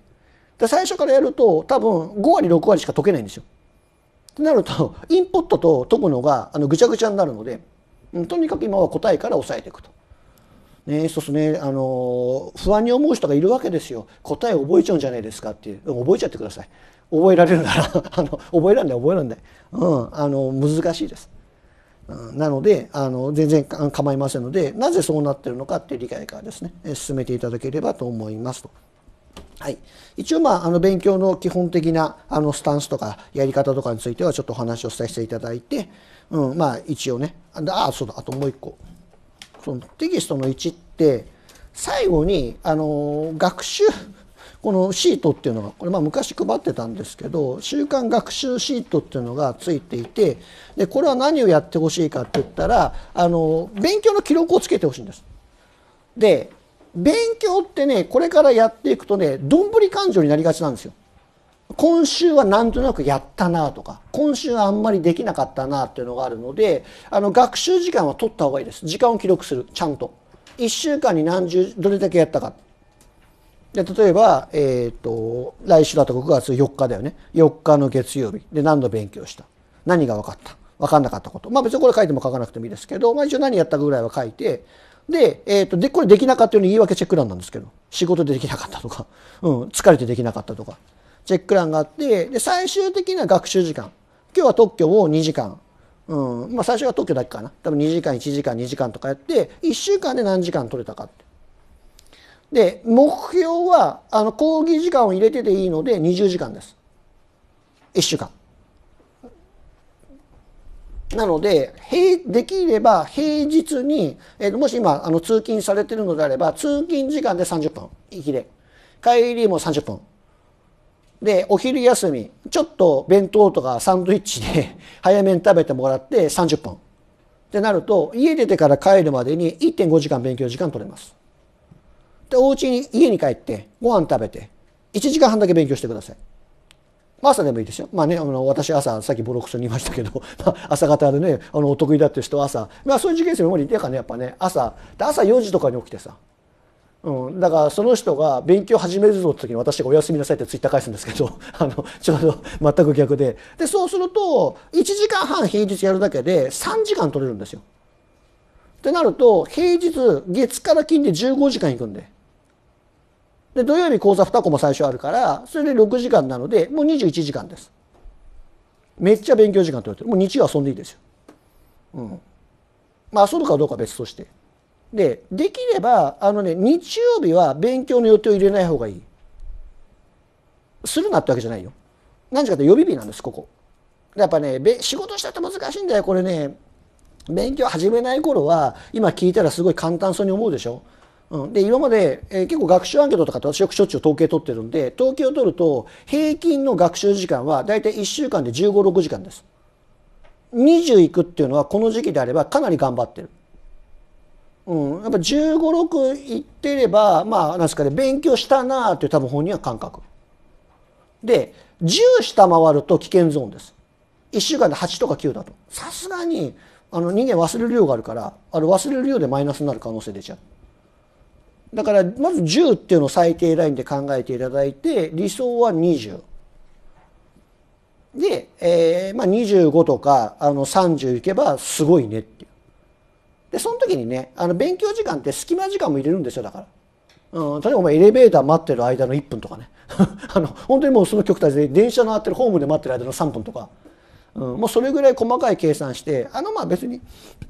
で最初からやると多分5割6割しか解けないんですよってなると インポットと解くのがあのぐちゃぐちゃになるので、うん、とにかく今は答えから抑えていくと。ね、そうすね、あの不安に思う人がいるわけですよ答え覚えちゃうんじゃないですかっていう覚えちゃってください覚えられるなら あの覚えらんない覚えらんない、うん、あの難しいです、うん、なのであの全然構いませんのでなぜそうなってるのかっていう理解からですね進めていただければと思いますと。はい、一応、まあ、あの勉強の基本的なあのスタンスとかやり方とかについてはちょっとお話をさせていただいて、うんまあ、一応ねああそうだあともう一個そのテキストの1って最後にあの学習このシートっていうのがこれまあ昔配ってたんですけど週刊学習シートっていうのがついていてでこれは何をやってほしいかって言ったらあの勉強の記録をつけてほしいんです。で勉強ってねこれからやっていくとねどんぶり勘定になりがちなんですよ。今週はなんとなくやったなとか今週はあんまりできなかったなっていうのがあるのであの学習時間は取った方がいいです時間を記録するちゃんと1週間に何十どれだけやったかで例えば、えーと、来週だと9月4日だよね4日の月曜日で何度勉強した何が分かった分かんなかったことまあ別にこれ書いても書かなくてもいいですけど、まあ、一応何やったぐらいは書いてで、えっ、ー、と、で、これできなかったように言い訳チェック欄なんですけど、仕事でできなかったとか、うん、疲れてできなかったとか、チェック欄があって、で、最終的な学習時間。今日は特許を2時間。うん、まあ最初は特許だけかな。多分2時間、1時間、2時間とかやって、1週間で何時間取れたかって。で、目標は、あの、講義時間を入れてていいので20時間です。1週間。なので、できれば平日に、えー、もし今、あの、通勤されてるのであれば、通勤時間で30分、行きで。帰りも30分。で、お昼休み、ちょっと弁当とかサンドイッチで 早めに食べてもらって30分。ってなると、家出てから帰るまでに1.5時間勉強時間取れます。で、お家に、家に帰って、ご飯食べて、1時間半だけ勉強してください。まあ、朝でもいいですよ。まあね、あの私朝、さっきボロクソに言いましたけど、まあ、朝方でね、あのお得意だっていう人は朝、まあ、そういう受験生もいてかね、やっぱね、朝、朝4時とかに起きてさ、うん、だからその人が勉強始めるぞって時に私が「おやすみなさい」ってツイッター返すんですけど あのちょうど全く逆ででそうすると1時間半平日やるだけで3時間取れるんですよ。ってなると平日月から金で15時間いくんでで土曜日講座2コマ最初あるからそれで6時間なのでもう21時間ですめっちゃ勉強時間取れてるもう日曜遊んでいいですよ、うん、まあ遊ぶかどうかは別としてでできればあのね日曜日は勉強の予定を入れない方がいいするなってわけじゃないよ何時かって予備日なんですここやっぱね仕事したって難しいんだよこれね勉強始めない頃は今聞いたらすごい簡単そうに思うでしょうん、で今まで、えー、結構学習アンケートとかって私よくしょっちゅう統計取ってるんで統計を取ると平均の学習時間は大体1週間で1 5 6時間です。20いくっていうのはこの時期であればかなり頑張ってる。うん、やっぱ1 5 6いってればまあなんですかね勉強したなあっていう多分本人は感覚。で10下回ると危険ゾーンです。1週間で8とか9だと。さすがにあの人間忘れる量があるからあの忘れる量でマイナスになる可能性出ちゃう。だからまず10っていうのを最低ラインで考えていただいて理想は20。で、えーまあ、25とかあの30いけばすごいねっていう。でその時にねあの勉強時間って隙間時間も入れるんですよだから。うん、例えばお前エレベーター待ってる間の1分とかね あの本当にもうその極端で電車のあってるホームで待ってる間の3分とかうん、もうそれぐらい細かい計算してあのまあ別に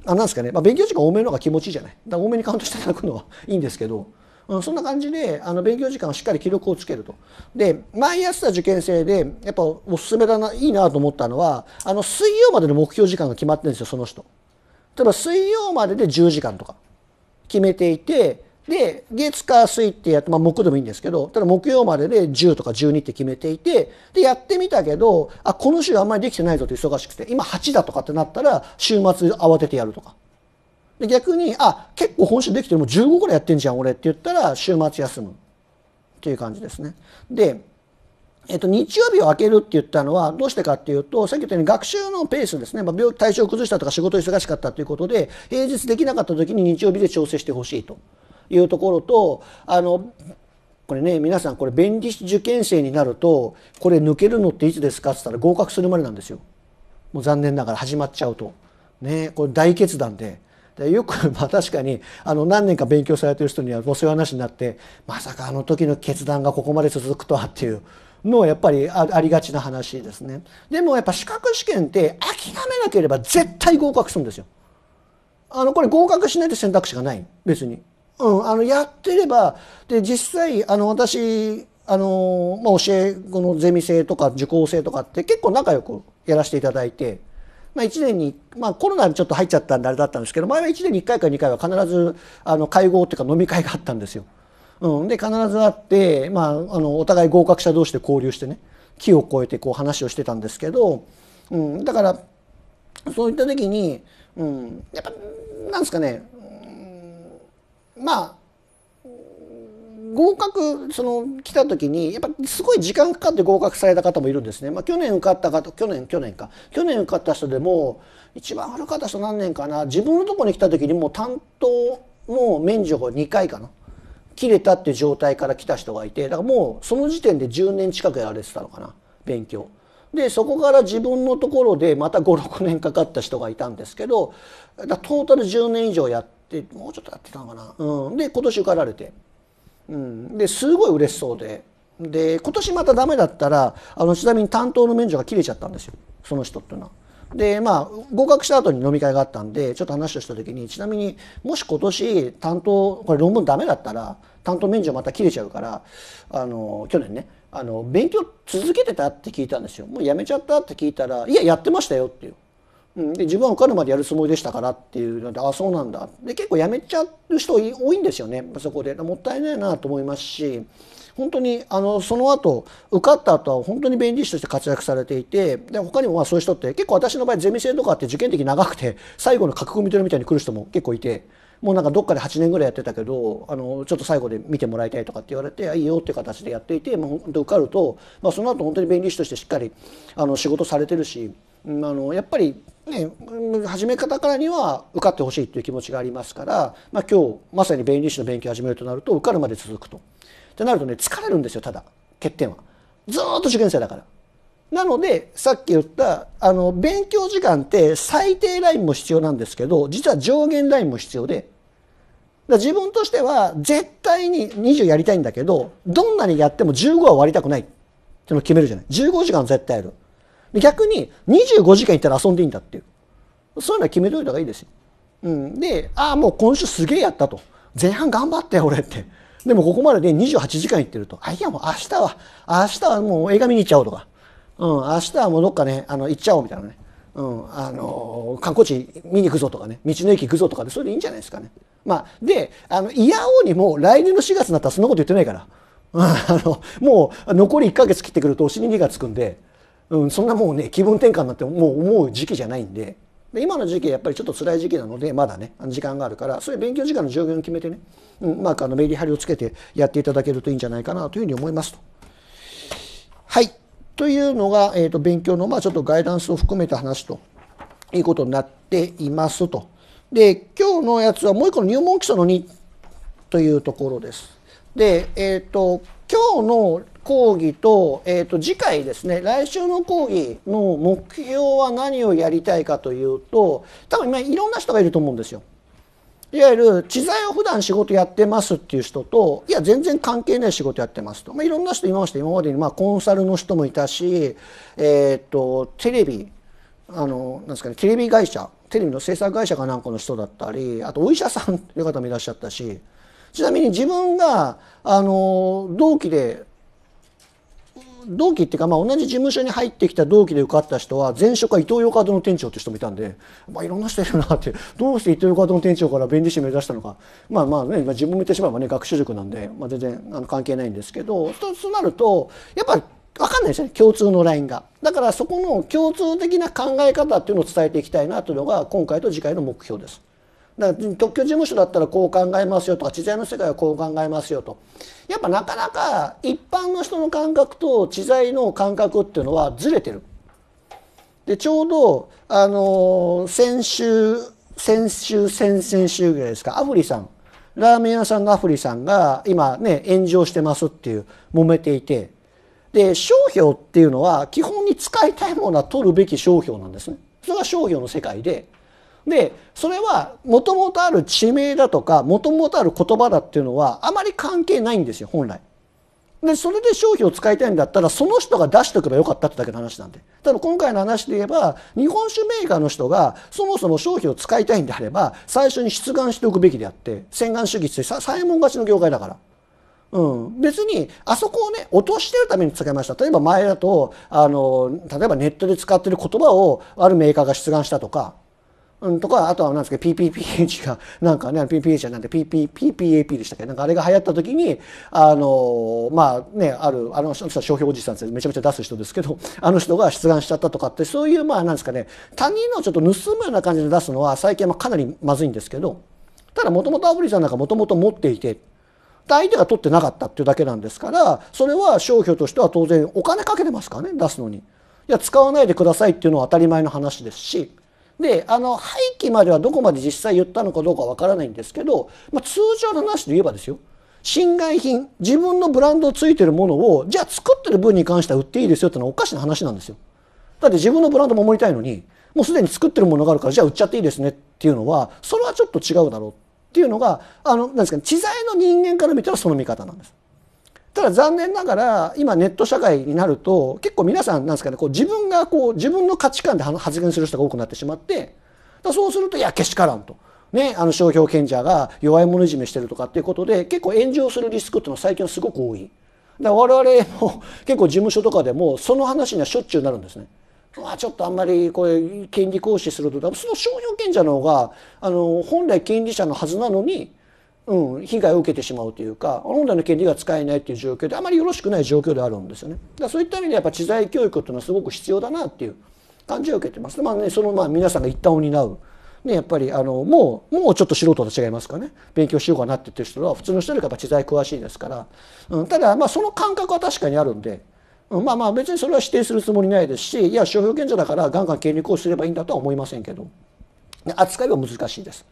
あなんですかね、まあ、勉強時間多めの方が気持ちいいじゃないだ多めにカウントしていただくのは いいんですけど、うん、そんな感じであの勉強時間をしっかり記録をつけるとで毎朝受験生でやっぱおすすめだないいなと思ったのはあの水曜までの目標時間が決まってるんですよその人例えば水曜までで10時間とか決めていてで月火水ってやって、まあ、木でもいいんですけどただ木曜までで10とか12って決めていてでやってみたけどあこの週あんまりできてないぞって忙しくて今8だとかってなったら週末慌ててやるとかで逆にあ結構本週できてるもう15ぐらいやってんじゃん俺って言ったら週末休むっていう感じですね。でえっと、日曜日を空けるって言ったのはどうしてかっていうとさっき言ったように学習のペースですね、まあ、病体調を崩したとか仕事忙しかったということで平日できなかった時に日曜日で調整してほしいと。いうところとあのこれね皆さんこれ弁理士受験生になるとこれ抜けるのっていつですかっつったら合格するまでなんですよもう残念ながら始まっちゃうとねこれ大決断で。でよく まあ確かにあの何年か勉強されてる人にはお世そういう話になってまさかあの時の決断がここまで続くとはっていうのはやっぱりありがちな話ですねでもやっぱ資格試験って諦めなければ絶対合格するんですよあのこれ合格しないと選択肢がない別にうん、あのやってればで実際あの私あの、まあ、教え子のゼミ生とか受講生とかって結構仲良くやらせていただいて、まあ、1年に、まあ、コロナにちょっと入っちゃったんであれだったんですけど前は1年に1回か2回は必ずあの会合っていうか飲み会があったんですよ。うん、で必ず会って、まあ、あのお互い合格者同士で交流してね木を越えてこう話をしてたんですけど、うん、だからそういった時に、うん、やっぱなんですかねまあ合格その来た時にやっぱすごい時間かかって合格された方もいるんですね、まあ、去年受かった方去年去年か去年受かった人でも一番悪かった人何年かな自分のとこに来た時にもう担当の免除が2回かな切れたっていう状態から来た人がいてだからもうその時点で10年近くやられてたのかな勉強。でそこから自分のところでまた56年かかった人がいたんですけどトータル10年以上やって。ってもうちょっとやってたのかな、うん、で今年受かられて、うん、ですごい嬉しそうでで今年またダメだったらあのちなみに担当の免除が切れちゃったんですよその人っていうのは。でまあ合格した後に飲み会があったんでちょっと話をした時にちなみにもし今年担当これ論文ダメだったら担当免除また切れちゃうからあの去年ねあの勉強続けてたって聞いたんですよもうやめちゃったって聞いたらいややってましたよっていううん、で自分は受かるまでやるつもりでしたからっていうのでああそうなんだで結構やめちゃう人多いんですよねそこでもったいないなと思いますし本当にあのその後受かった後は本当に弁理士として活躍されていてで他にもまあそういう人って結構私の場合ゼミ生とかって受験的長くて最後の格好見取るみたいに来る人も結構いて。もうなんかどっかで8年ぐらいやってたけどあのちょっと最後で見てもらいたいとかって言われていいよって形でやっていて、まあ、本当受かると、まあ、その後本当に弁理士としてしっかりあの仕事されてるし、うん、あのやっぱり、ね、始め方からには受かってほしいという気持ちがありますから、まあ、今日まさに弁理士の勉強始めるとなると受かるまで続くと。ってなるとね疲れるんですよただ欠点は。ずっと受験生だから。なのでさっき言ったあの勉強時間って最低ラインも必要なんですけど実は上限ラインも必要でだ自分としては絶対に20やりたいんだけどどんなにやっても15は割りたくないっていうのを決めるじゃない15時間絶対やる逆に25時間いったら遊んでいいんだっていうそういうのは決めといた方がいいですよ、うん、でああもう今週すげえやったと前半頑張ったよ俺ってでもここまでで、ね、28時間いってるとあいやもう明日は明日はもう映画見に行っちゃおうとか、うん、明日はもうどっかねあの行っちゃおうみたいなねうん、あの観光地見に行くぞとかね道の駅行くぞとかでそれでいいんじゃないですかね。まあ、であのいやおうにも来年の4月になったらそんなこと言ってないから、うん、あのもう残り1か月切ってくるとお尻に火がつくんで、うん、そんなもうね気分転換なんてもう思う時期じゃないんでで今の時期やっぱりちょっと辛い時期なのでまだね時間があるからそういう勉強時間の上限を決めてね、うん、まあ、あのメリハリをつけてやっていただけるといいんじゃないかなというふうに思いますと。はいというのが、えーと、勉強の、まあ、ちょっとガイダンスを含めた話ということになっていますと。で今日のやつはもう一個の入門基礎の2というところです。で、えーと、今日の講義と,、えーと、と次回ですね来週の講義の目標は何をやりたいかというと多分今いろんな人がいると思うんですよ。いわゆる知財を普段仕事やってますっていう人といや全然関係ない仕事やってますと、まあ、いろんな人いまで今までにまあコンサルの人もいたし、えー、っとテレビあのなんですかねテレビ会社テレビの制作会社かなんかの人だったりあとお医者さんという方もいらっしゃったしちなみに自分があの同期で同期っていうか、まあ、同じ事務所に入ってきた同期で受かった人は前職はイトーカードの店長って人もいたんで、まあ、いろんな人いるなってどうしてイトーカードの店長から弁理士目指したのかまあまあね、まあ、自分も言ってしまえばね学習塾なんで、まあ、全然あの関係ないんですけどそうなるとやっぱり分かんないですよね共通のラインがだからそこの共通的な考え方っていうのを伝えていきたいなというのが今回と次回の目標です。だから特許事務所だったらこう考えますよとか知財の世界はこう考えますよとやっぱなかなか一般の人の感覚と知財の感覚っていうのはずれてる。でちょうど、あの先週先週先々週ぐらいですかアフリさんラーメン屋さんのアフリさんが今ね炎上してますっていう揉めていてで商標っていうのは基本に使いたいものは取るべき商標なんですね。それが商標の世界ででそれはもともとある地名だとかもともとある言葉だっていうのはあまり関係ないんですよ本来。でそれで商品を使いたいんだったらその人が出しておけばよかったってだけの話なんでただ今回の話で言えば日本酒メーカーの人がそもそも商品を使いたいんであれば最初に出願しておくべきであって洗顔主義って左衛門勝ちの業界だから。うん、別にあそこをね落としてるために使いました例えば前だとあの例えばネットで使ってる言葉をあるメーカーが出願したとかうん、とか、あとはなんですか、PPPH が、なんかね、PPH なくて p p a p でしたっけなんかあれが流行った時に、あの、まあね、ある、あの人は商標おじさんってめちゃめちゃ出す人ですけど、あの人が出願しちゃったとかって、そういう、まあなんですかね、他人のちょっと盗むような感じで出すのは最近はかなりまずいんですけど、ただもともとアブリさんなんかもともと持っていて、相手が取ってなかったっていうだけなんですから、それは商標としては当然お金かけてますからね、出すのに。いや、使わないでくださいっていうのは当たり前の話ですし、であの廃棄まではどこまで実際言ったのかどうかわからないんですけど、まあ、通常の話で言えばですよ侵害品自分のブランドついてるものをじゃあ作ってる分に関しては売っていいですよってのはおかしな話なんですよ。だって自分のブランド守りたいのにもうすでに作ってるものがあるからじゃあ売っちゃっていいですねっていうのはそれはちょっと違うだろうっていうのがあのなんですか、ね、知財の人間から見たらその見方なんです。ただ残念ながら今ネット社会になると結構皆さんなんですかねこう自分がこう自分の価値観で発言する人が多くなってしまってだそうするといやけしからんと。ね、あの商標権者が弱い者いじめしてるとかっていうことで結構炎上するリスクっていうのは最近はすごく多い。だから我々も結構事務所とかでもその話にはしょっちゅうなるんですね。あちょっとあんまりこれ権利行使するとその商標権者の方があの本来権利者のはずなのにうん、被害を受けてしまうというか本来の権利が使えないという状況であまりよろしくない状況であるんですよね。だそういった意味でやっぱ知財教育というのはすごく必要だなっていう感じを受けてます。まあね、そのまあ皆さんが一端を担うね、やっぱりあのもうもうちょっと素人と違いますかね勉強しようかなって言ってる人は普通の人よりやっぱ知財詳しいですから、うん、ただまあその感覚は確かにあるんで、うん、まあまあ別にそれは否定するつもりないですしいや商標権者だからガンガン権利行使すればいいんだとは思いませんけど扱いは難しいです。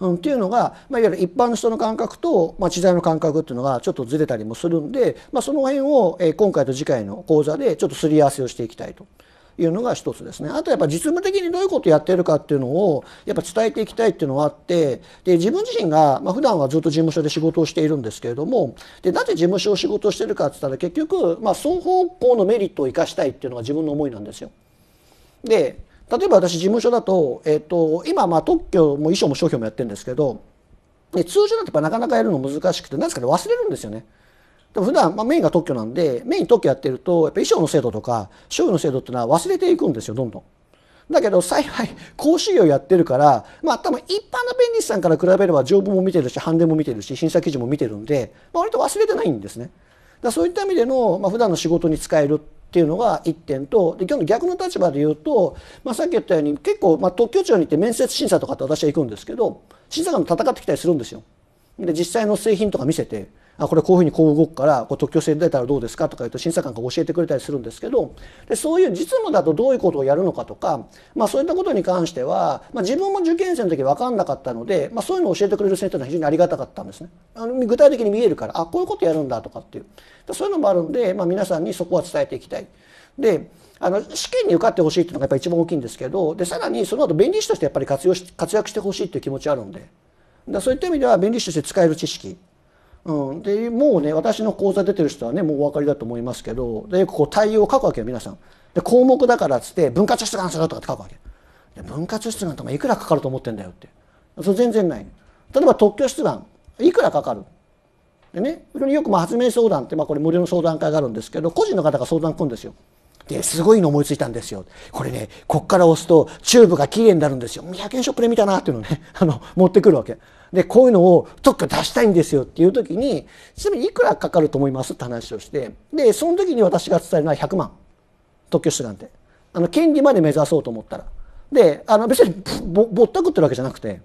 うん、っていうのが、まあ、いわゆる一般の人の感覚と、まあ、知財の感覚っていうのがちょっとずれたりもするんで、まあ、その辺を、えー、今回と次回の講座でちょっとすり合わせをしていきたいと。いうのが一つですね。あとやっぱ実務的にどういうことやってるかっていうのをやっぱ伝えていきたいっていうのはあってで自分自身が、まあ、普段はずっと事務所で仕事をしているんですけれどもでなぜ事務所を仕事をしてるかってったら結局、まあ、双方向のメリットを生かしたいっていうのが自分の思いなんですよ。で例えば私事務所だと,、えーと、今まあ特許も衣装も商標もやってるんですけど通常だとやっぱなかなかやるの難しくて何ですかね忘れるんですよね。でも普段まあメインが特許なんでメイン特許やってるとやっぱ衣装の制度とか商標の制度っていうのは忘れていくんですよどんどん。だけど幸い講師業やってるからまあ多分一般の弁理士さんから比べれば条文も見てるし判例も見てるし審査記事も見てるんで、まあ、割と忘れてないんですね。だそういった意味での、まあ、普段の仕事に使えるっていうのが1点とで今日の逆の立場で言うと、まあ、さっき言ったように結構、まあ、特許庁に行って面接審査とかって私は行くんですけど審査官と戦ってきたりするんですよ。で実際の製品とか見せてあこれこういうふうにこう動くからこう特許制出たらどうですかとか言うと審査官が教えてくれたりするんですけどでそういう実務だとどういうことをやるのかとか、まあ、そういったことに関しては、まあ、自分も受験生の時分かんなかったので、まあ、そういうのを教えてくれる先生は非常にありがたかったんですねあの具体的に見えるからあこういうことやるんだとかっていうそういうのもあるんで、まあ、皆さんにそこは伝えていきたい。であの試験に受かってほしいっていうのがやっぱ一番大きいんですけどでさらにその後弁理士としてやっぱり活用し活躍してほしいっていう気持ちあるんでだそういった意味では弁理士として使える知識うん、でもうね私の講座出てる人はねもうお分かりだと思いますけどでよくこう対応を書くわけよ皆さん。で項目だからっつって分割出願するとかって書くわけ。で分割出願とかいくらかかると思ってんだよって。それ全然ない。例えば特許出願いくらかかるでねそれによくまあ発明相談って、まあ、これ無料の相談会があるんですけど個人の方が相談来るんですよ。ですごいの思いついたんですよ。これね、こっから押すとチューブがきれいになるんですよ。100円ショップで見たなっていうのをね、あの、持ってくるわけ。で、こういうのを特許出したいんですよっていう時に、ちなみにいくらかかると思いますって話をして、で、その時に私が伝えるのは100万。特許出願って。あの、権利まで目指そうと思ったら。で、あの、別にぼぼったくってるわけじゃなくて、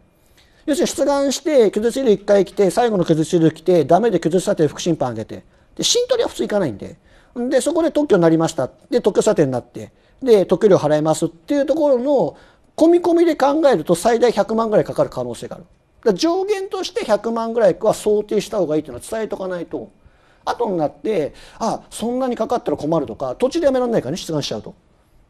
要するに出願して、拒絶資料1回来て、最後の拒絶資料来て、ダメで拒絶査定、副審判あげて。で、新取りは普通行かないんで。で、そこで特許になりました。で、特許査定になって。で、特許料払いますっていうところの、込み込みで考えると最大100万ぐらいかかる可能性がある。だ上限として100万ぐらいは想定した方がいいというのは伝えとかないと後になってあそんなにかかったら困るとか土地でやめられないからね出願しちゃうと。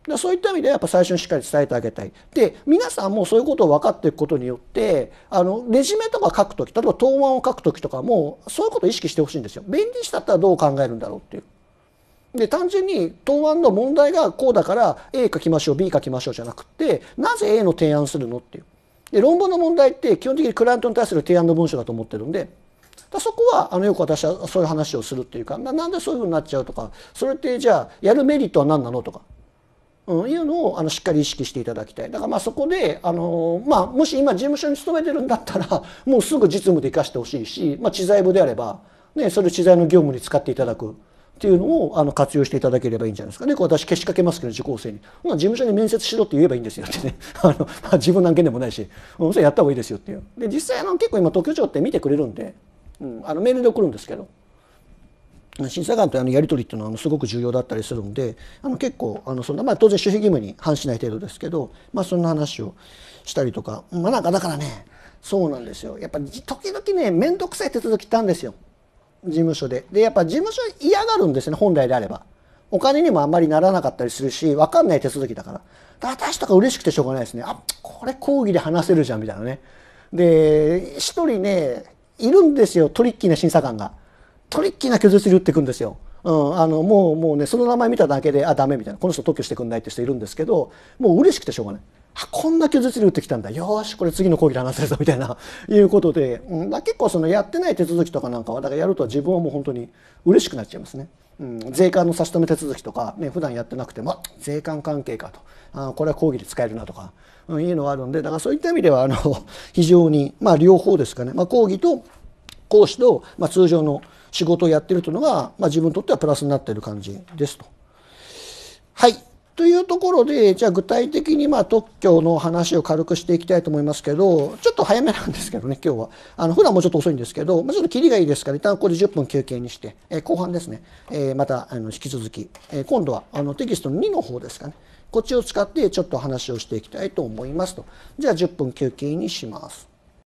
だそういった意味ではやっぱ最初にしっかり伝えてあげたい。で皆さんもそういうことを分かっていくことによってあのレジュメとか書く時例えば答案を書く時とかもそういうことを意識してほしいんですよ。弁理士だったらどう考えるんだろうっていう。で単純に答案の問題がこうだから A 書きましょう B 書きましょうじゃなくてなぜ A の提案するのっていう。で論文の問題って基本的にクライアントに対する提案の文書だと思ってるんでだそこはあのよく私はそういう話をするっていうかななんでそういうふうになっちゃうとかそれってじゃあやるメリットは何なのとか、うん、いうのをあのしっかり意識していただきたいだからまあそこであの、まあ、もし今事務所に勤めてるんだったらもうすぐ実務で生かしてほしいし、まあ、知財部であれば、ね、それ知財の業務に使っていただく。っていうのをあの活用していただければいいんじゃないですかね。これ私けしかけますけど、受講生に。まあ、事務所に面接しろって言えばいいんですよってね。あの、まあ、自分何件でもないし、うん、それやった方がいいですよっていう。で、実際あの結構今、特許庁って見てくれるんで、うん、あのメールで送るんですけど、審査官とあのやり取りっていうのはあのすごく重要だったりするんで、あの結構、あのそんな、まあ当然守秘義務に反しない程度ですけど、まあそんな話をしたりとか、まあなんかだからね、そうなんですよ。やっぱ時々ね、面倒くさい手続きってあるんですよ。事務所で。で、やっぱ事務所嫌がるんですね、本来であれば。お金にもあんまりならなかったりするし、わかんない手続きだから。だ私とか嬉しくてしょうがないですね。あ、これ講義で話せるじゃん、みたいなね。で、一人ね、いるんですよ、トリッキーな審査官が。トリッキーな拒絶で打ってくんですよ。うん、あの、もう、もうね、その名前見ただけで、あ、ダメみたいな、この人特許してくんないって人いるんですけど、もう嬉しくてしょうがない。あこんだけずでに打ってきたんだよしこれ次の講義で話せるぞみたいな いうことで、うん、だ結構そのやってない手続きとかなんかはだからやると自分はもう本当に嬉しくなっちゃいますね。うん、税関の差し止め手続きとか、ね、普段やってなくても、あ。税関関係かとあこれは講義で使えるなとか、うん、いうのはあるんでだからそういった意味ではあの 非常に、まあ、両方ですかね、まあ、講義と講師と、まあ、通常の仕事をやってるというのが、まあ、自分にとってはプラスになっている感じですと。はいというところでじゃあ具体的にまあ特許の話を軽くしていきたいと思いますけどちょっと早めなんですけどね今日はあの普段もちょっと遅いんですけど、まあ、ちょっとキリがいいですから一旦ここで10分休憩にして、えー、後半ですね、えー、またあの引き続き、えー、今度はあのテキストの2の方ですかねこっちを使ってちょっと話をしていきたいと思いますとじゃあ10分休憩にします。